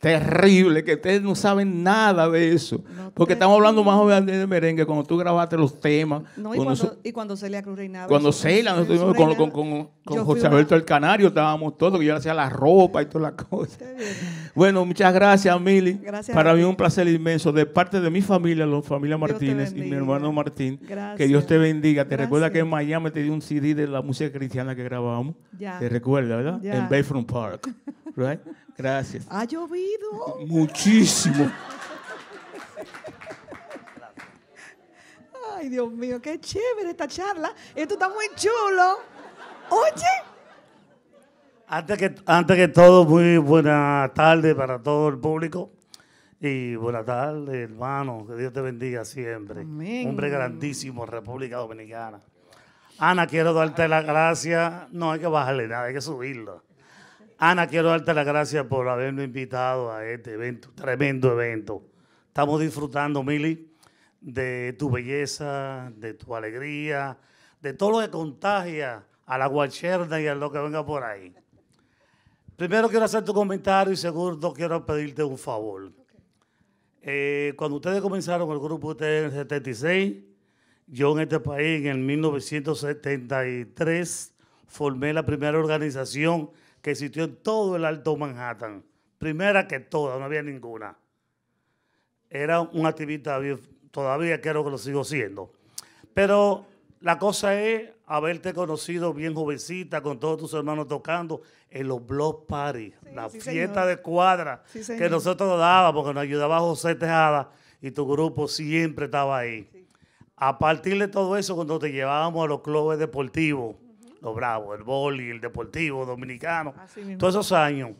terrible, que ustedes no saben nada de eso. porque estamos hablando más o menos de merengue, cuando tú grabaste los temas. y, cuando, y cuando Celia Cruz reinaba. Cuando Celia, nosotros con, José Alberto el Canario, estábamos todos, que yo hacía la ropa y todas las cosas. Bueno, muchas gracias, Mili. Para mí un placer inmenso. De parte de mi familia, la familia Martínez y mi hermano Martín, que Dios te bendiga. Te recuerda que en Miami te di un CD de la música cristiana que grabamos. Te recuerda, ¿verdad? En Bayfront Park. Right? Gracias. Ha llovido. Muchísimo. Ay, Dios mío, qué chévere esta charla. Esto está muy chulo. Oye. Antes que, antes que todo, muy buena tarde para todo el público. Y buena tarde, hermano. Que Dios te bendiga siempre. Amén. Hombre grandísimo, República Dominicana. Ana, quiero darte la gracias. No hay que bajarle nada, hay que subirlo. Ana, quiero darte las gracias por haberme invitado a este evento, tremendo evento. Estamos disfrutando, Mili, de tu belleza, de tu alegría, de todo lo que contagia a la guacherna y a lo que venga por ahí. Primero quiero hacer tu comentario y segundo quiero pedirte un favor. Eh, cuando ustedes comenzaron el grupo ustedes 76, yo en este país en el 1973 formé la primera organización que existió en todo el Alto Manhattan. Primera que todas, no había ninguna. Era un activista todavía, quiero que lo sigo siendo. Pero la cosa es haberte conocido bien jovencita, con todos tus hermanos tocando en los block party, la fiesta de cuadra que nosotros dábamos, porque nos ayudaba José Tejada y tu grupo siempre estaba ahí. A partir de todo eso, cuando te llevábamos a los clubes deportivos, los bravos, el boli, el deportivo dominicano. Todos esos años,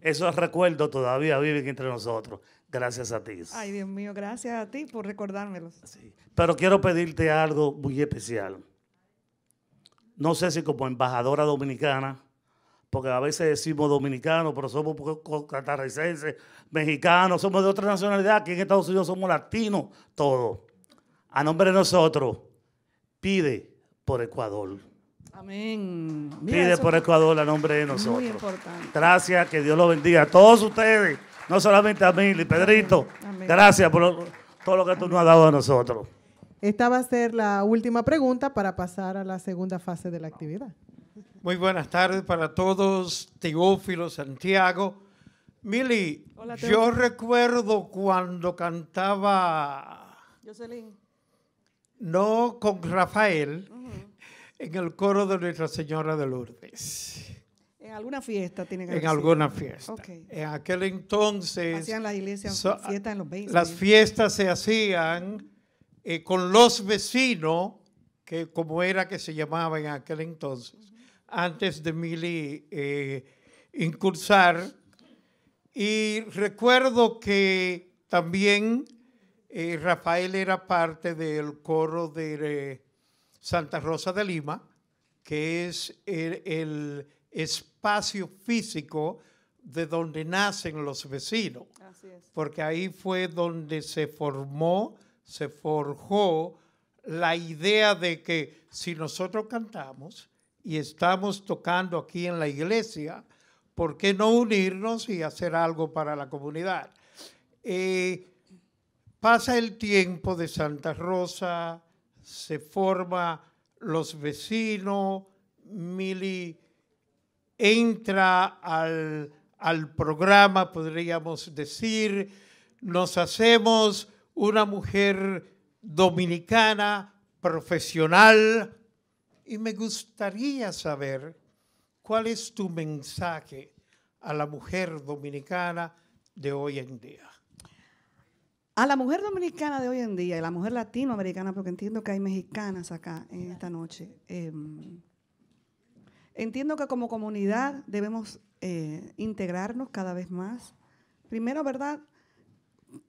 esos recuerdos todavía viven entre nosotros. Gracias a ti. Ay, Dios mío, gracias a ti por recordármelos. Sí. Pero quiero pedirte algo muy especial. No sé si como embajadora dominicana, porque a veces decimos dominicano, pero somos catarricenses, mexicanos, somos de otra nacionalidad, aquí en Estados Unidos somos latinos, todos. A nombre de nosotros, pide por Ecuador. Amén. Pide por Ecuador a nombre de nosotros. Gracias, que Dios lo bendiga a todos ustedes, no solamente a Mili, Pedrito. Gracias por todo lo que tú nos has dado a nosotros. Esta va a ser la última pregunta para pasar a la segunda fase de la actividad. Muy buenas tardes para todos, Teófilo, Santiago. Mili, yo recuerdo cuando cantaba... Jocelyn. No con Rafael, en el coro de Nuestra Señora de Lourdes. En alguna fiesta tiene que En alguna fiesta. En aquel entonces. Hacían las fiestas Las fiestas se hacían eh, con los vecinos, que como era que se llamaba en aquel entonces, antes de Mili eh, incursar. Y recuerdo que también eh, Rafael era parte del coro de Santa Rosa de Lima, que es el, espacio físico de donde nacen los vecinos, porque ahí fue donde se formó, se forjó la idea de que si nosotros cantamos y estamos tocando aquí en la iglesia, ¿por qué no unirnos y hacer algo para la comunidad? Eh, pasa el tiempo de Santa Rosa, se forma los vecinos, Mili entra al, al programa, podríamos decir, nos hacemos una mujer dominicana, profesional, y me gustaría saber cuál es tu mensaje a la mujer dominicana de hoy en día. A la mujer dominicana de hoy en día y la mujer latinoamericana, porque entiendo que hay mexicanas acá en esta noche, em, entiendo que como comunidad debemos eh, integrarnos cada vez más. Primero, ¿verdad?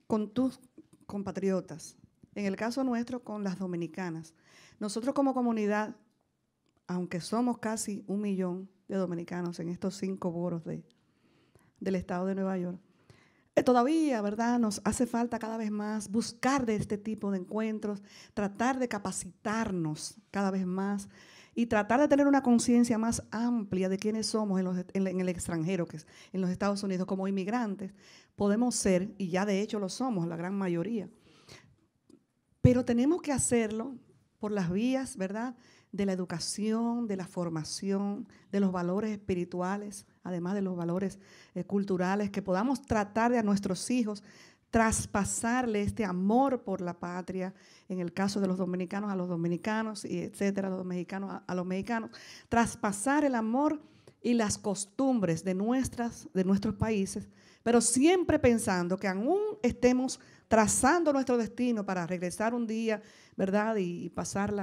Con tus compatriotas. En el caso nuestro, con las dominicanas. Nosotros como comunidad, aunque somos casi un millón de dominicanos en estos cinco boros de, del estado de Nueva York, eh, todavía, ¿verdad? Nos hace falta cada vez más buscar de este tipo de encuentros, tratar de capacitarnos cada vez más y tratar de tener una conciencia más amplia de quiénes somos en, el extranjero, que es en los Estados Unidos como inmigrantes. Podemos ser, y ya de hecho lo somos, la gran mayoría, pero tenemos que hacerlo por las vías, ¿verdad? De la educación, de la formación, de los valores espirituales, además de los valores eh, culturales, que podamos tratar de a nuestros hijos traspasarle este amor por la patria, en el caso de los dominicanos a los dominicanos, y etcétera, a los mexicanos a, los mexicanos, traspasar el amor y las costumbres de, nuestras, de nuestros países, pero siempre pensando que aún estemos trazando nuestro destino para regresar un día, ¿verdad? Y, pasar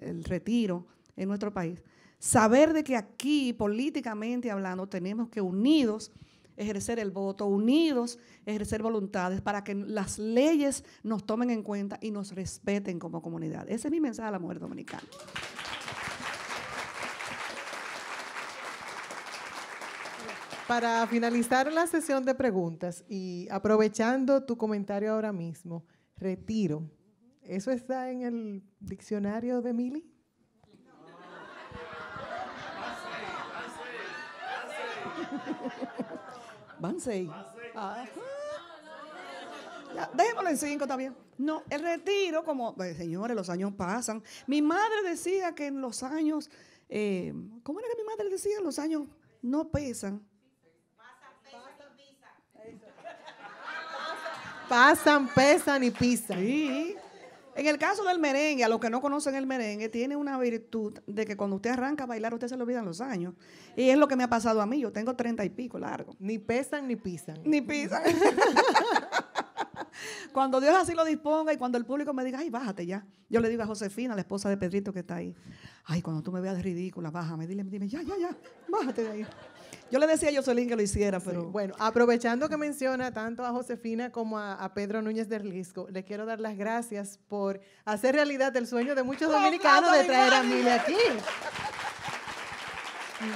el retiro en nuestro país saber de que aquí, políticamente hablando, tenemos que unidos ejercer el voto, unidos ejercer voluntades para que las leyes nos tomen en cuenta y nos respeten como comunidad. Ese es mi mensaje a la mujer dominicana. Para finalizar la sesión de preguntas y aprovechando tu comentario ahora mismo, retiro. ¿Eso está en el diccionario de Mili? Van seis. en cinco también. No, el retiro, como, pues, señores, los años pasan. Mi madre decía que en los años, eh, ¿cómo era que mi madre decía? Los años no pesan. Pasan, pesan y pisan. Sí. En el caso del merengue, a los que no conocen el merengue, tiene una virtud de que cuando usted arranca a bailar, usted se le olvidan los años. Y es lo que me ha pasado a mí. Yo tengo treinta y pico largo. Ni pesan ni pisan. Ni pisan. cuando Dios así lo disponga y cuando el público me diga, ay, bájate ya. Yo le digo a Josefina, la esposa de Pedrito que está ahí, ay, cuando tú me veas de ridícula, bájame. Dile, dime, ya, ya, ya, bájate de ahí. Yo le decía a Jocelyn que lo hiciera, pero. Bueno, aprovechando que menciona tanto a Josefina como a, Pedro Núñez del Risco, le quiero dar las gracias por hacer realidad el sueño de muchos dominicanos de traer a Mile aquí.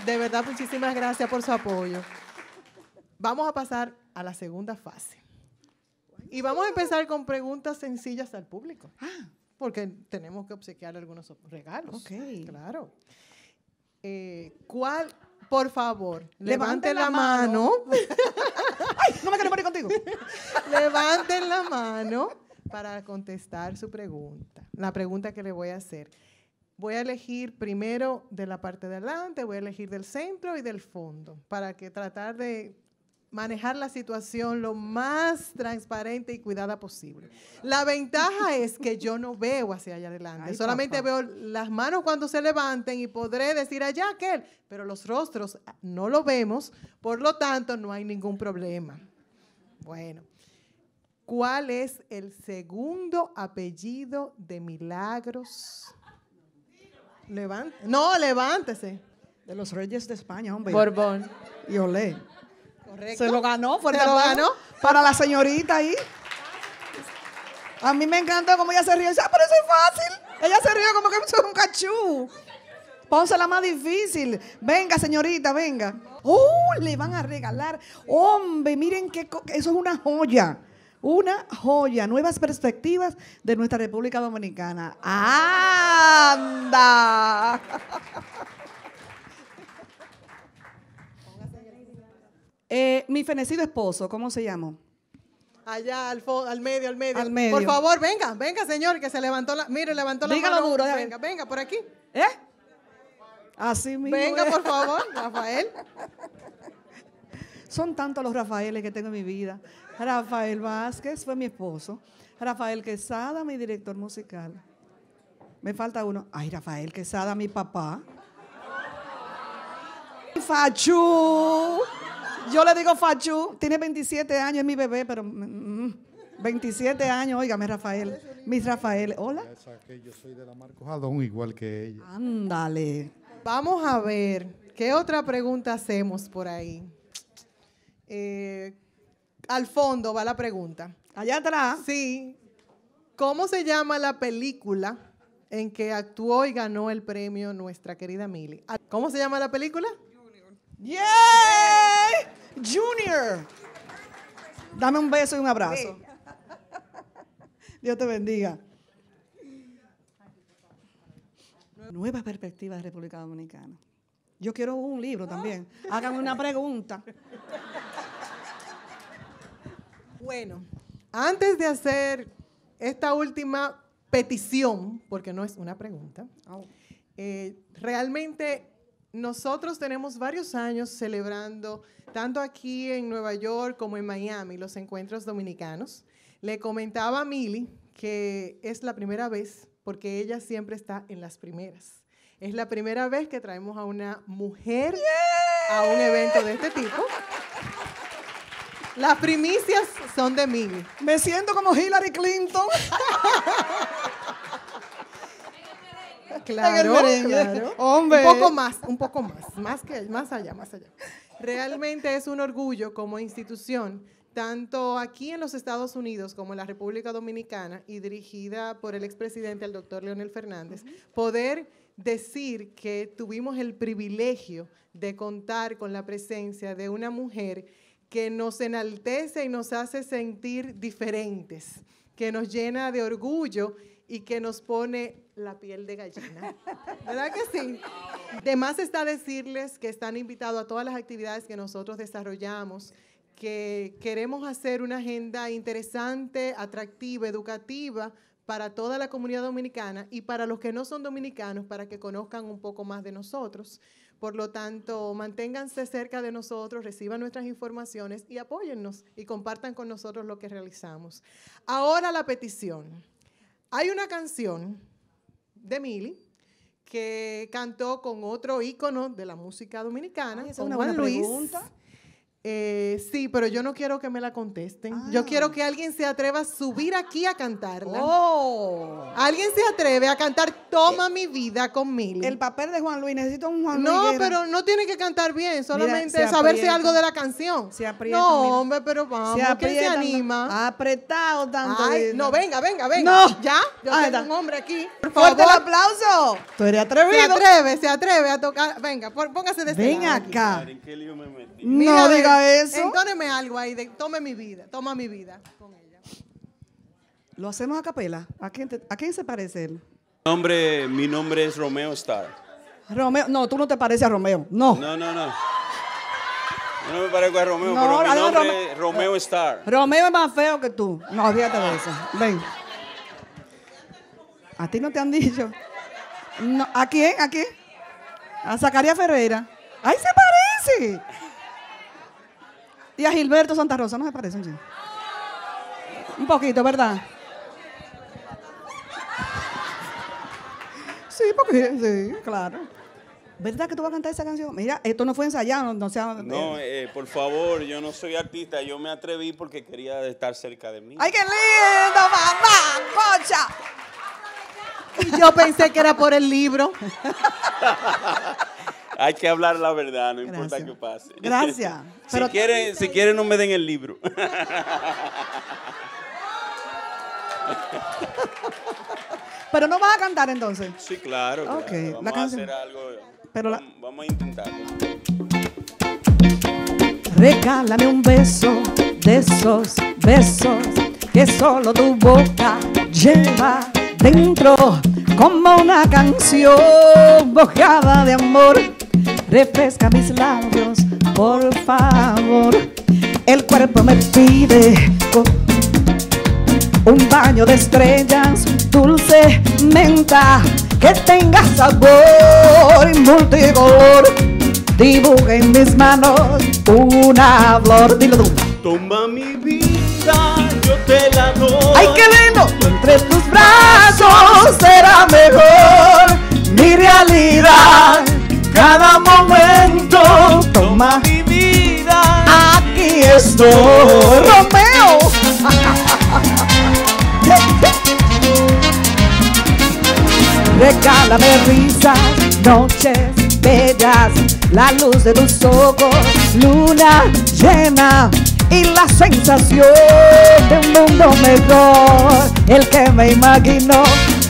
De verdad, muchísimas gracias por su apoyo. Vamos a pasar a la segunda fase. Y vamos a empezar con preguntas sencillas al público. Ah. Porque tenemos que obsequiar algunos regalos. Ok. Claro. Eh, ¿Cuál por favor, levanten, la, mano. ¡Ay, no me quiero morir contigo! levanten la mano para contestar su pregunta. La pregunta que le voy a hacer. Voy a elegir primero de la parte de adelante, voy a elegir del centro y del fondo para que tratar de manejar la situación lo más transparente y cuidada posible. La ventaja es que yo no veo hacia allá adelante, solamente veo las manos cuando se levanten y podré decir allá aquel, pero los rostros ah, no lo vemos, por lo tanto no hay ningún problema. Bueno, ¿cuál es el segundo apellido de Milagros? Levant no, levántese. De los reyes de España, hombre. Borbón. Y olé. Se lo ganó, fuerte Se ganó para la señorita ahí. A mí me encanta cómo ella se ríe. ah, pero eso es fácil. Ella se ríe como que es un cachú. la más difícil. Venga, señorita, venga. ¡Uh, le van a regalar. Hombre, miren qué eso es una joya. Una joya. Nuevas perspectivas de nuestra República Dominicana. ¡Anda! Eh, mi fenecido esposo, ¿cómo se llamó? Allá, al, medio, al medio, al medio. Por favor, venga, venga, señor, que se levantó la. Mira, levantó la Dígalo mano. venga, venga, por aquí. ¿Eh? Así mismo. Venga, por favor, Rafael. Son tantos los Rafaeles que tengo en mi vida. Rafael Vázquez fue mi esposo. Rafael Quesada, mi director musical. Me falta uno. Ay, Rafael Quesada, mi papá. Fachu. Yo le digo Fachu, tiene 27 años, es mi bebé, pero 27 mm, mm, años, óigame Rafael, mis Rafael, hola. Yo soy de la Marcos Jadón, igual que ella. Ándale. Vamos a ver, ¿qué otra pregunta hacemos por ahí? Eh, al fondo va la pregunta. Allá atrás. Sí. ¿Cómo se llama la película en que actuó y ganó el premio nuestra querida Mili? ¿Cómo se llama la película? ¡Yay! Junior. Dame un beso y un abrazo. Dios te bendiga. Nueva perspectiva de República Dominicana. Yo quiero un libro también. Háganme una pregunta. Bueno, antes de hacer esta última petición, porque no es una pregunta, eh, realmente nosotros tenemos varios años celebrando, tanto aquí en Nueva York como en Miami, los encuentros dominicanos. Le comentaba a Mili que es la primera vez, porque ella siempre está en las primeras. Es la primera vez que traemos a una mujer a un evento de este tipo. Las primicias son de Mili. Me siento como Hillary Clinton. Claro, Hombre. Un poco más, un poco más, más que más allá, más allá. Realmente es un orgullo como institución tanto aquí en los Estados Unidos como en la República Dominicana y dirigida por el expresidente, el doctor Leonel Fernández, poder decir que tuvimos el privilegio de contar con la presencia de una mujer que nos enaltece y nos hace sentir diferentes, que nos llena de orgullo y que nos pone la piel de gallina. ¿Verdad que sí? De más está decirles que están invitados a todas las actividades que nosotros desarrollamos, que queremos hacer una agenda interesante, atractiva, educativa para toda la comunidad dominicana y para los que no son dominicanos, para que conozcan un poco más de nosotros. Por lo tanto, manténganse cerca de nosotros, reciban nuestras informaciones y apóyennos y compartan con nosotros lo que realizamos. Ahora la petición. Hay una canción de Mili que cantó con otro ícono de la música dominicana, Juan Luis. Eh, sí, pero yo no quiero que me la contesten. Yo quiero ah. que alguien se atreva a subir aquí a cantarla. Oh. Alguien se atreve a cantar Toma eh, mi vida con El papel de Juan Luis, necesito un Juan Luis. No, pero no tiene que cantar bien, solamente saber saberse algo de la canción. Se aprieta. No, hombre, pero vamos, se ¿quién se anima? Apretado tanto. Ay, no, venga, venga, venga. Ya, yo tengo un hombre aquí. Por favor. Fuerte el aplauso. Tú eres atrevido. Se atreve, se atreve a tocar. Venga, póngase de Ven acá. no, diga eso. Entóneme algo ahí, de, tome mi vida, toma mi vida con ella. Lo hacemos a capela. ¿A quién, a quién se parece él? Mi nombre, mi nombre es Romeo Star. Romeo, no, tú no te pareces a Romeo, no. No, no, no. Yo no me parezco a Romeo, pero mi nombre Romeo Star. Romeo es más feo que tú. No, fíjate de eso. Ven. ¿A ti no te han dicho? No, ¿A quién? ¿A quién? A Zacarías Ferreira. ¡Ahí se parece! Y a Gilberto Santa Rosa, ¿no se parecen? Un poquito, ¿verdad? Sí, porque, sí, claro. ¿Verdad que tú vas a cantar esa canción? Mira, esto no fue ensayado, no, No, eh. Eh, por favor, yo no soy artista, yo me atreví porque quería estar cerca de mí. ¡Ay, qué lindo, mamá! ¡Concha! Y yo pensé que era por el libro. Hay que hablar la verdad, no importa qué pase. Gracias. si, quieren, si quieren, no me den el libro. Pero no vas a cantar entonces. Sí, claro. Okay. Vamos a hacer algo. Vamos a intentarlo. Regálame un beso de esos besos que solo tu boca lleva dentro como una canción bojada de amor refresca mis labios, por favor. El cuerpo me pide un baño de estrellas, dulce menta, que tenga sabor y multicolor. Dibuja en mis manos una flor. Dilo tú. Toma mi vida, yo te la doy. Entre tus brazos será mejor mi realidad. Cada Toma, mi vida. Aquí estoy. Romeo. Regálame risas, noches bellas, la luz de tus ojos, luna llena y la sensación de un mundo mejor, el que me imagino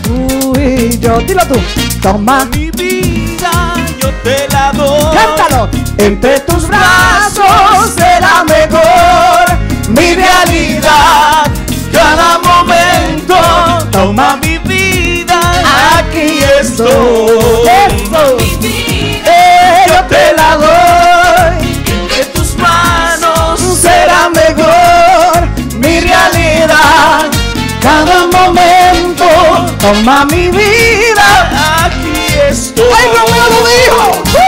tú y yo. Dilo tú, toma mi vida, yo te la doy. Cántalo, entre tus brazos será mejor mi realidad. Cada momento toma mi vida. Aquí estoy. vida, yo te la doy. Entre tus manos será mejor mi realidad. Cada momento toma mi vida. Aquí estoy. ¡Ay,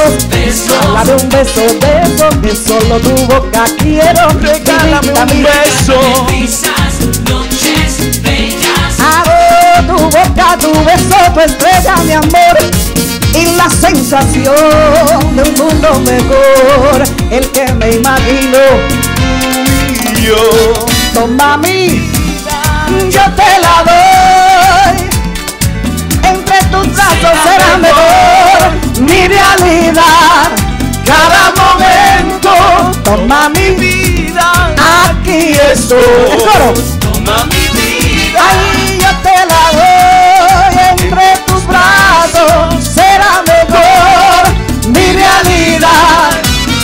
de un beso de eso, solo tu boca quiero. Regálame un mi beso. noches bellas. Hago tu boca, tu beso, tu estrella, mi amor. Y la sensación de un mundo mejor, el que me imagino. Y yo. Toma mi, vida, yo te la doy. Entre tus brazos será mejor mi realidad. Cada momento toma mi vida. Aquí estoy. Toma mi vida. Ahí yo te la doy entre tus brazos. Será mejor mi realidad.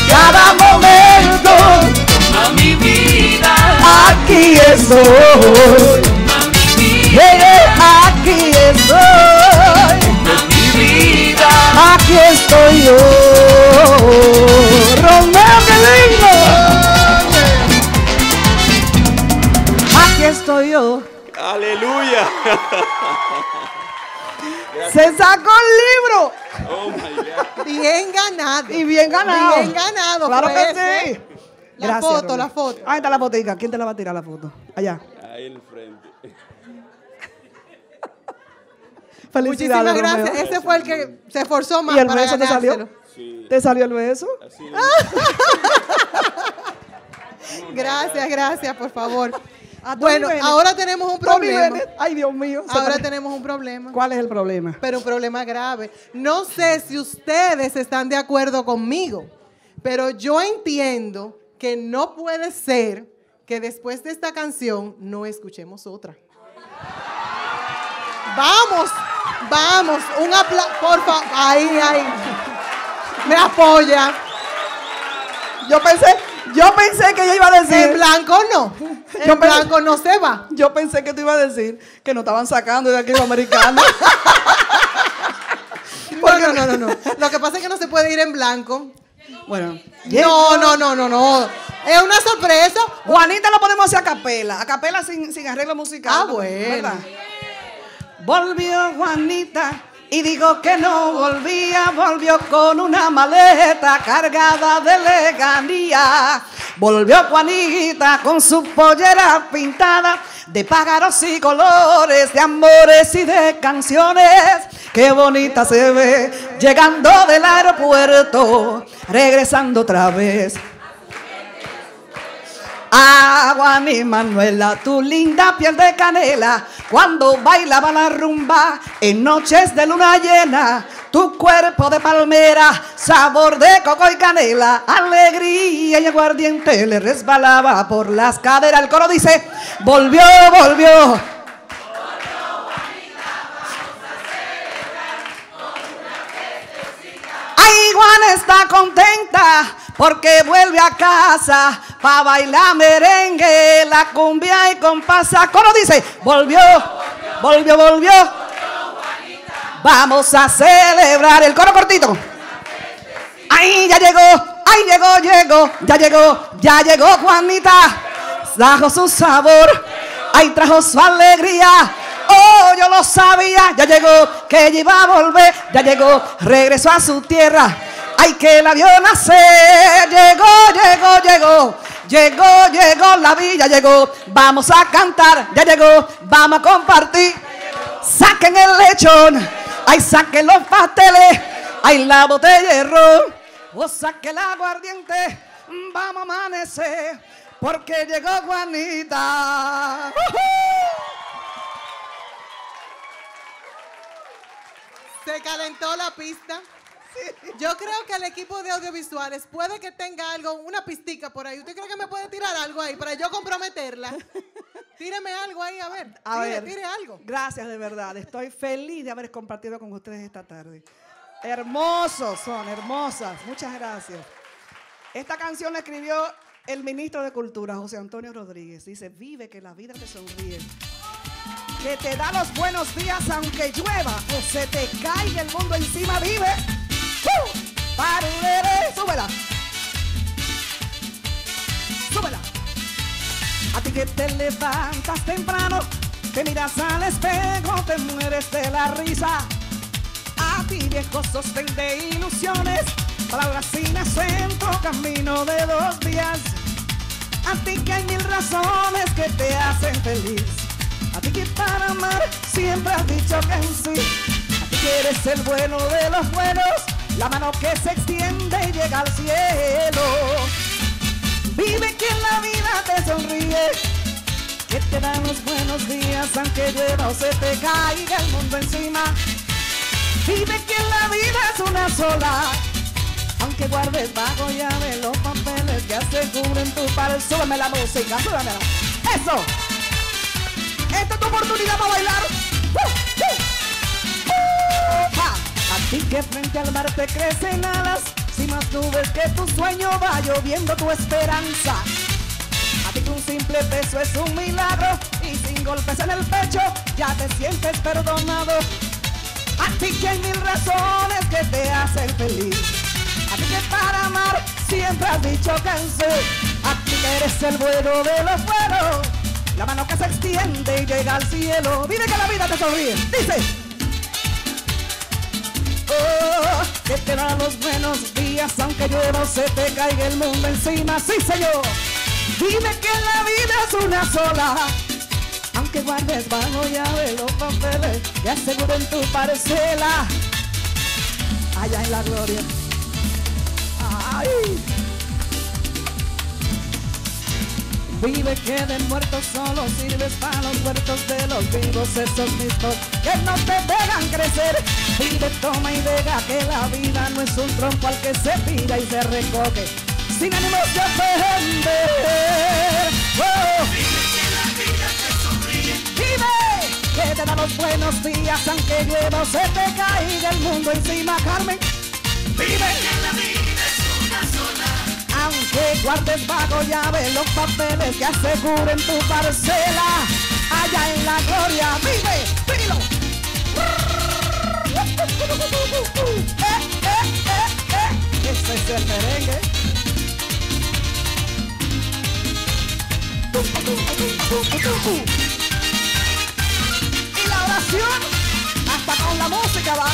Cada momento toma mi vida. Aquí estoy. Se sacó el libro. Oh my God. Bien ganado. Y bien ganado. Bien ganado. Claro que pues, sí. Eh. La foto, la foto. Ahí está la botica. ¿Quién te la va a tirar la foto? Allá. Ahí en frente. Felicidades. Muchísimas gracias. Ese fue el que se esforzó más. ¿Y el beso te salió? ¿Te salió el beso? Así gracias, gracias, por favor bueno, ahora tenemos un problema. Ay, Dios mío. Ahora tenemos un problema. ¿Cuál es el problema? Pero un problema grave. No sé si ustedes están de acuerdo conmigo, pero yo entiendo que no puede ser que después de esta canción no escuchemos otra. Vamos, vamos, un aplauso, por favor. Ahí, ahí. Me apoya. Yo pensé, yo pensé que yo iba a decir. blanco no. En blanco no se va. Yo pensé que tú ibas a decir que no estaban sacando de aquí los americanos. no, no, no, no, Lo que pasa es que no se puede ir en blanco. Bueno, no, no, no, no, no. Es una sorpresa. Juanita lo ponemos a capela. A capela sin, sin arreglo musical. Ah, bueno. Volvió Juanita y digo que no volvía, volvió con una maleta cargada de leganía. Volvió Juanita con su pollera pintada de pájaros y colores, de amores y de canciones. Qué bonita se ve llegando del aeropuerto, regresando otra vez. Agua mi Manuela, tu linda piel de canela, cuando bailaba la rumba en noches de luna llena, tu cuerpo de palmera, sabor de coco y canela, alegría y aguardiente le resbalaba por las caderas. El coro dice, volvió, volvió, Juan está contenta porque vuelve a casa para bailar merengue, la cumbia y compasa. ¿Cómo dice? Volvió, volvió, volvió. Vamos a celebrar el coro cortito. Ahí ya llegó, ahí llegó, llegó, ya llegó, ya llegó Juanita. Trajo su sabor, ahí trajo su alegría. Oh, yo lo sabía, ya llegó, que ella iba a volver, ya llegó, regresó a su tierra. Ay, que el avión nace, Llegó, llegó, llegó. Llegó, llegó, la villa llegó. Vamos a cantar, ya llegó. Vamos a compartir. Saquen el lechón. Ay, saquen los pasteles. Ay, la botella de ron. O saquen el aguardiente. Vamos a amanecer. Porque llegó Juanita. Se calentó la pista. Yo creo que el equipo de audiovisuales puede que tenga algo, una pistica por ahí. ¿Usted cree que me puede tirar algo ahí para yo comprometerla? Tíreme algo ahí, a ver. A ver. Tire algo. Gracias, de verdad. Estoy feliz de haber compartido con ustedes esta tarde. Hermosos son, hermosas. Muchas gracias. Esta canción la escribió el ministro de Cultura, José Antonio Rodríguez. Dice, vive que la vida te sonríe. Que te da los buenos días aunque llueva o se te caiga el mundo encima, vive. ¡Parulele! ¡Súbela! ¡Súbela! A ti que te levantas temprano, te miras al espejo, te mueres de la risa. A ti viejo sostén de ilusiones, palabras sin acento, camino de dos días. A ti que hay mil razones que te hacen feliz. A ti que para amar siempre has dicho que sí. A ti que eres el bueno de los buenos la mano que se extiende y llega al cielo. Vive que la vida te sonríe, que te dan los buenos días aunque llueva o se te caiga el mundo encima. Vive que la vida es una sola, aunque guardes bajo llave los papeles que aseguren tu pared. Súbeme la música, súbeme Eso. Esta es tu oportunidad para bailar. Uh, uh y que frente al mar te crecen alas, Sin más nubes que tu sueño va lloviendo tu esperanza. A ti que un simple beso es un milagro y sin golpes en el pecho ya te sientes perdonado. A ti que hay mil razones que te hacen feliz. A ti que para amar siempre has dicho cansé. A ti que eres el vuelo de los vuelos La mano que se extiende y llega al cielo. vive que la vida te sonríe. Dice. Oh, que te da los buenos días, aunque llueva se te caiga el mundo encima. Sí, Señor. Dime que la vida es una sola. Aunque guardes bajo llave los papeles que en tu parcela. Allá en la gloria. Ay. Vive que de muertos solo sirves para los muertos de los vivos, esos mismos que no te dejan crecer. Vive, toma y deja que la vida no es un tronco al que se pira y se recoge sin ánimo de ofender. Vive que la vida te sonríe. Vive que te da los buenos días aunque llueva se te caiga el mundo encima, Carmen. Vive que la vida aunque guardes bajo llave los papeles que aseguren tu parcela, allá en la gloria vive, dilo. Eh, Ese es el merengue. Y la oración, hasta con la música va.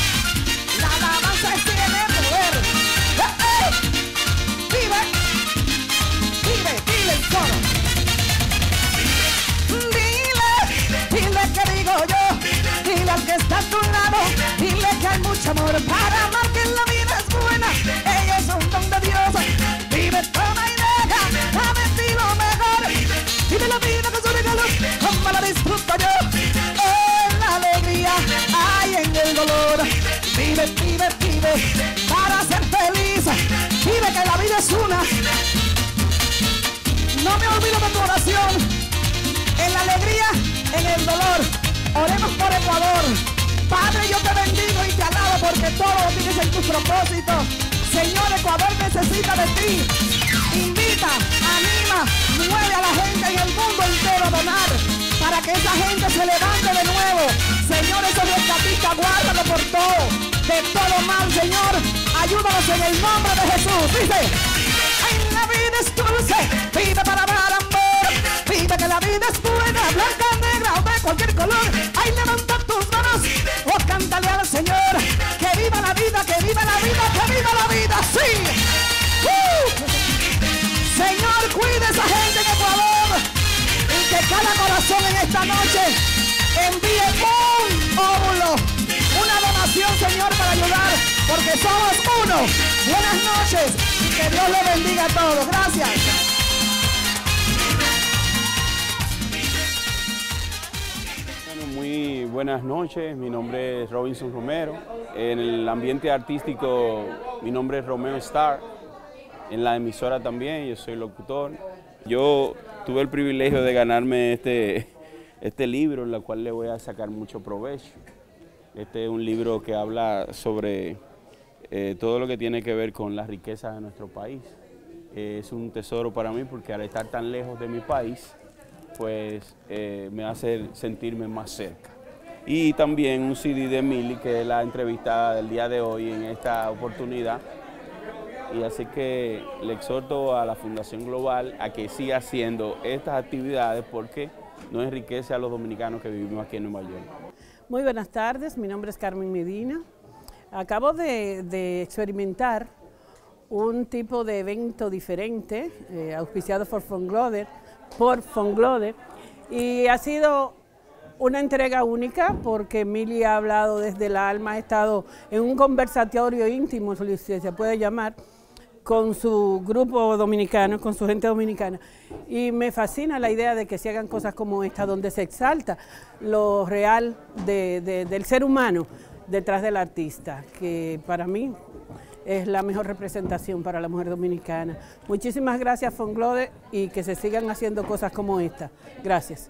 amor para amar que la vida es buena. Ellos son don de Dios. Vive, toma y deja, dame ti lo mejor. Vive la vida con su regalo, como la disfruto yo. En la alegría, hay en el dolor. Vive, vive, vive, para ser feliz. Vive que la vida es una. No me olvido de tu oración. En la alegría, en el dolor. Oremos por Ecuador. Padre, yo te bendigo y te alabo porque todo lo tienes en tus propósitos. Señor, Ecuador necesita de ti. Invita, anima, mueve a la gente en el mundo entero a donar para que esa gente se levante de nuevo. Señor, esos rescatistas, guárdalo por todo, de todo mal, Señor. Ayúdanos en el nombre de Jesús. Dice, en la vida es dulce, vive para dar amor, vive que la vida es buena, blanca, negra o de cualquier color. Hay levanta. Señor, que viva la vida, que viva la vida, que viva la vida, sí. Uh. Señor, cuide a esa gente en Ecuador y que cada corazón en esta noche envíe un óvulo, una donación, Señor, para ayudar, porque somos uno. Buenas noches y que Dios le bendiga a todos. Gracias. buenas noches, mi nombre es Robinson Romero. En el ambiente artístico, mi nombre es Romeo Star. En la emisora también, yo soy locutor. Yo tuve el privilegio de ganarme este, este libro, en el cual le voy a sacar mucho provecho. Este es un libro que habla sobre eh, todo lo que tiene que ver con las riquezas de nuestro país. Eh, es un tesoro para mí porque al estar tan lejos de mi país, pues eh, me hace sentirme más cerca. Y también un CD de Mili, que es la entrevistada del día de hoy en esta oportunidad. Y así que le exhorto a la Fundación Global a que siga haciendo estas actividades porque nos enriquece a los dominicanos que vivimos aquí en Nueva York. Muy buenas tardes, mi nombre es Carmen Medina. Acabo de, experimentar un tipo de evento diferente, eh, auspiciado por Von por Fonglode y ha sido una entrega única porque Emilia ha hablado desde el alma, ha estado en un conversatorio íntimo, si se puede llamar, con su grupo dominicano, con su gente dominicana. Y me fascina la idea de que se hagan cosas como esta, donde se exalta lo real del ser humano detrás del artista, que para mí es la mejor representación para la mujer dominicana. Muchísimas gracias, Fonglode, y que se sigan haciendo cosas como esta. Gracias.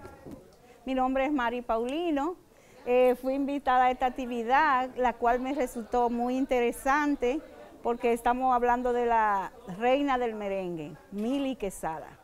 Mi nombre es Mari Paulino. Eh, fui invitada a esta actividad, la cual me resultó muy interesante porque estamos hablando de la reina del merengue, Mili Quesada.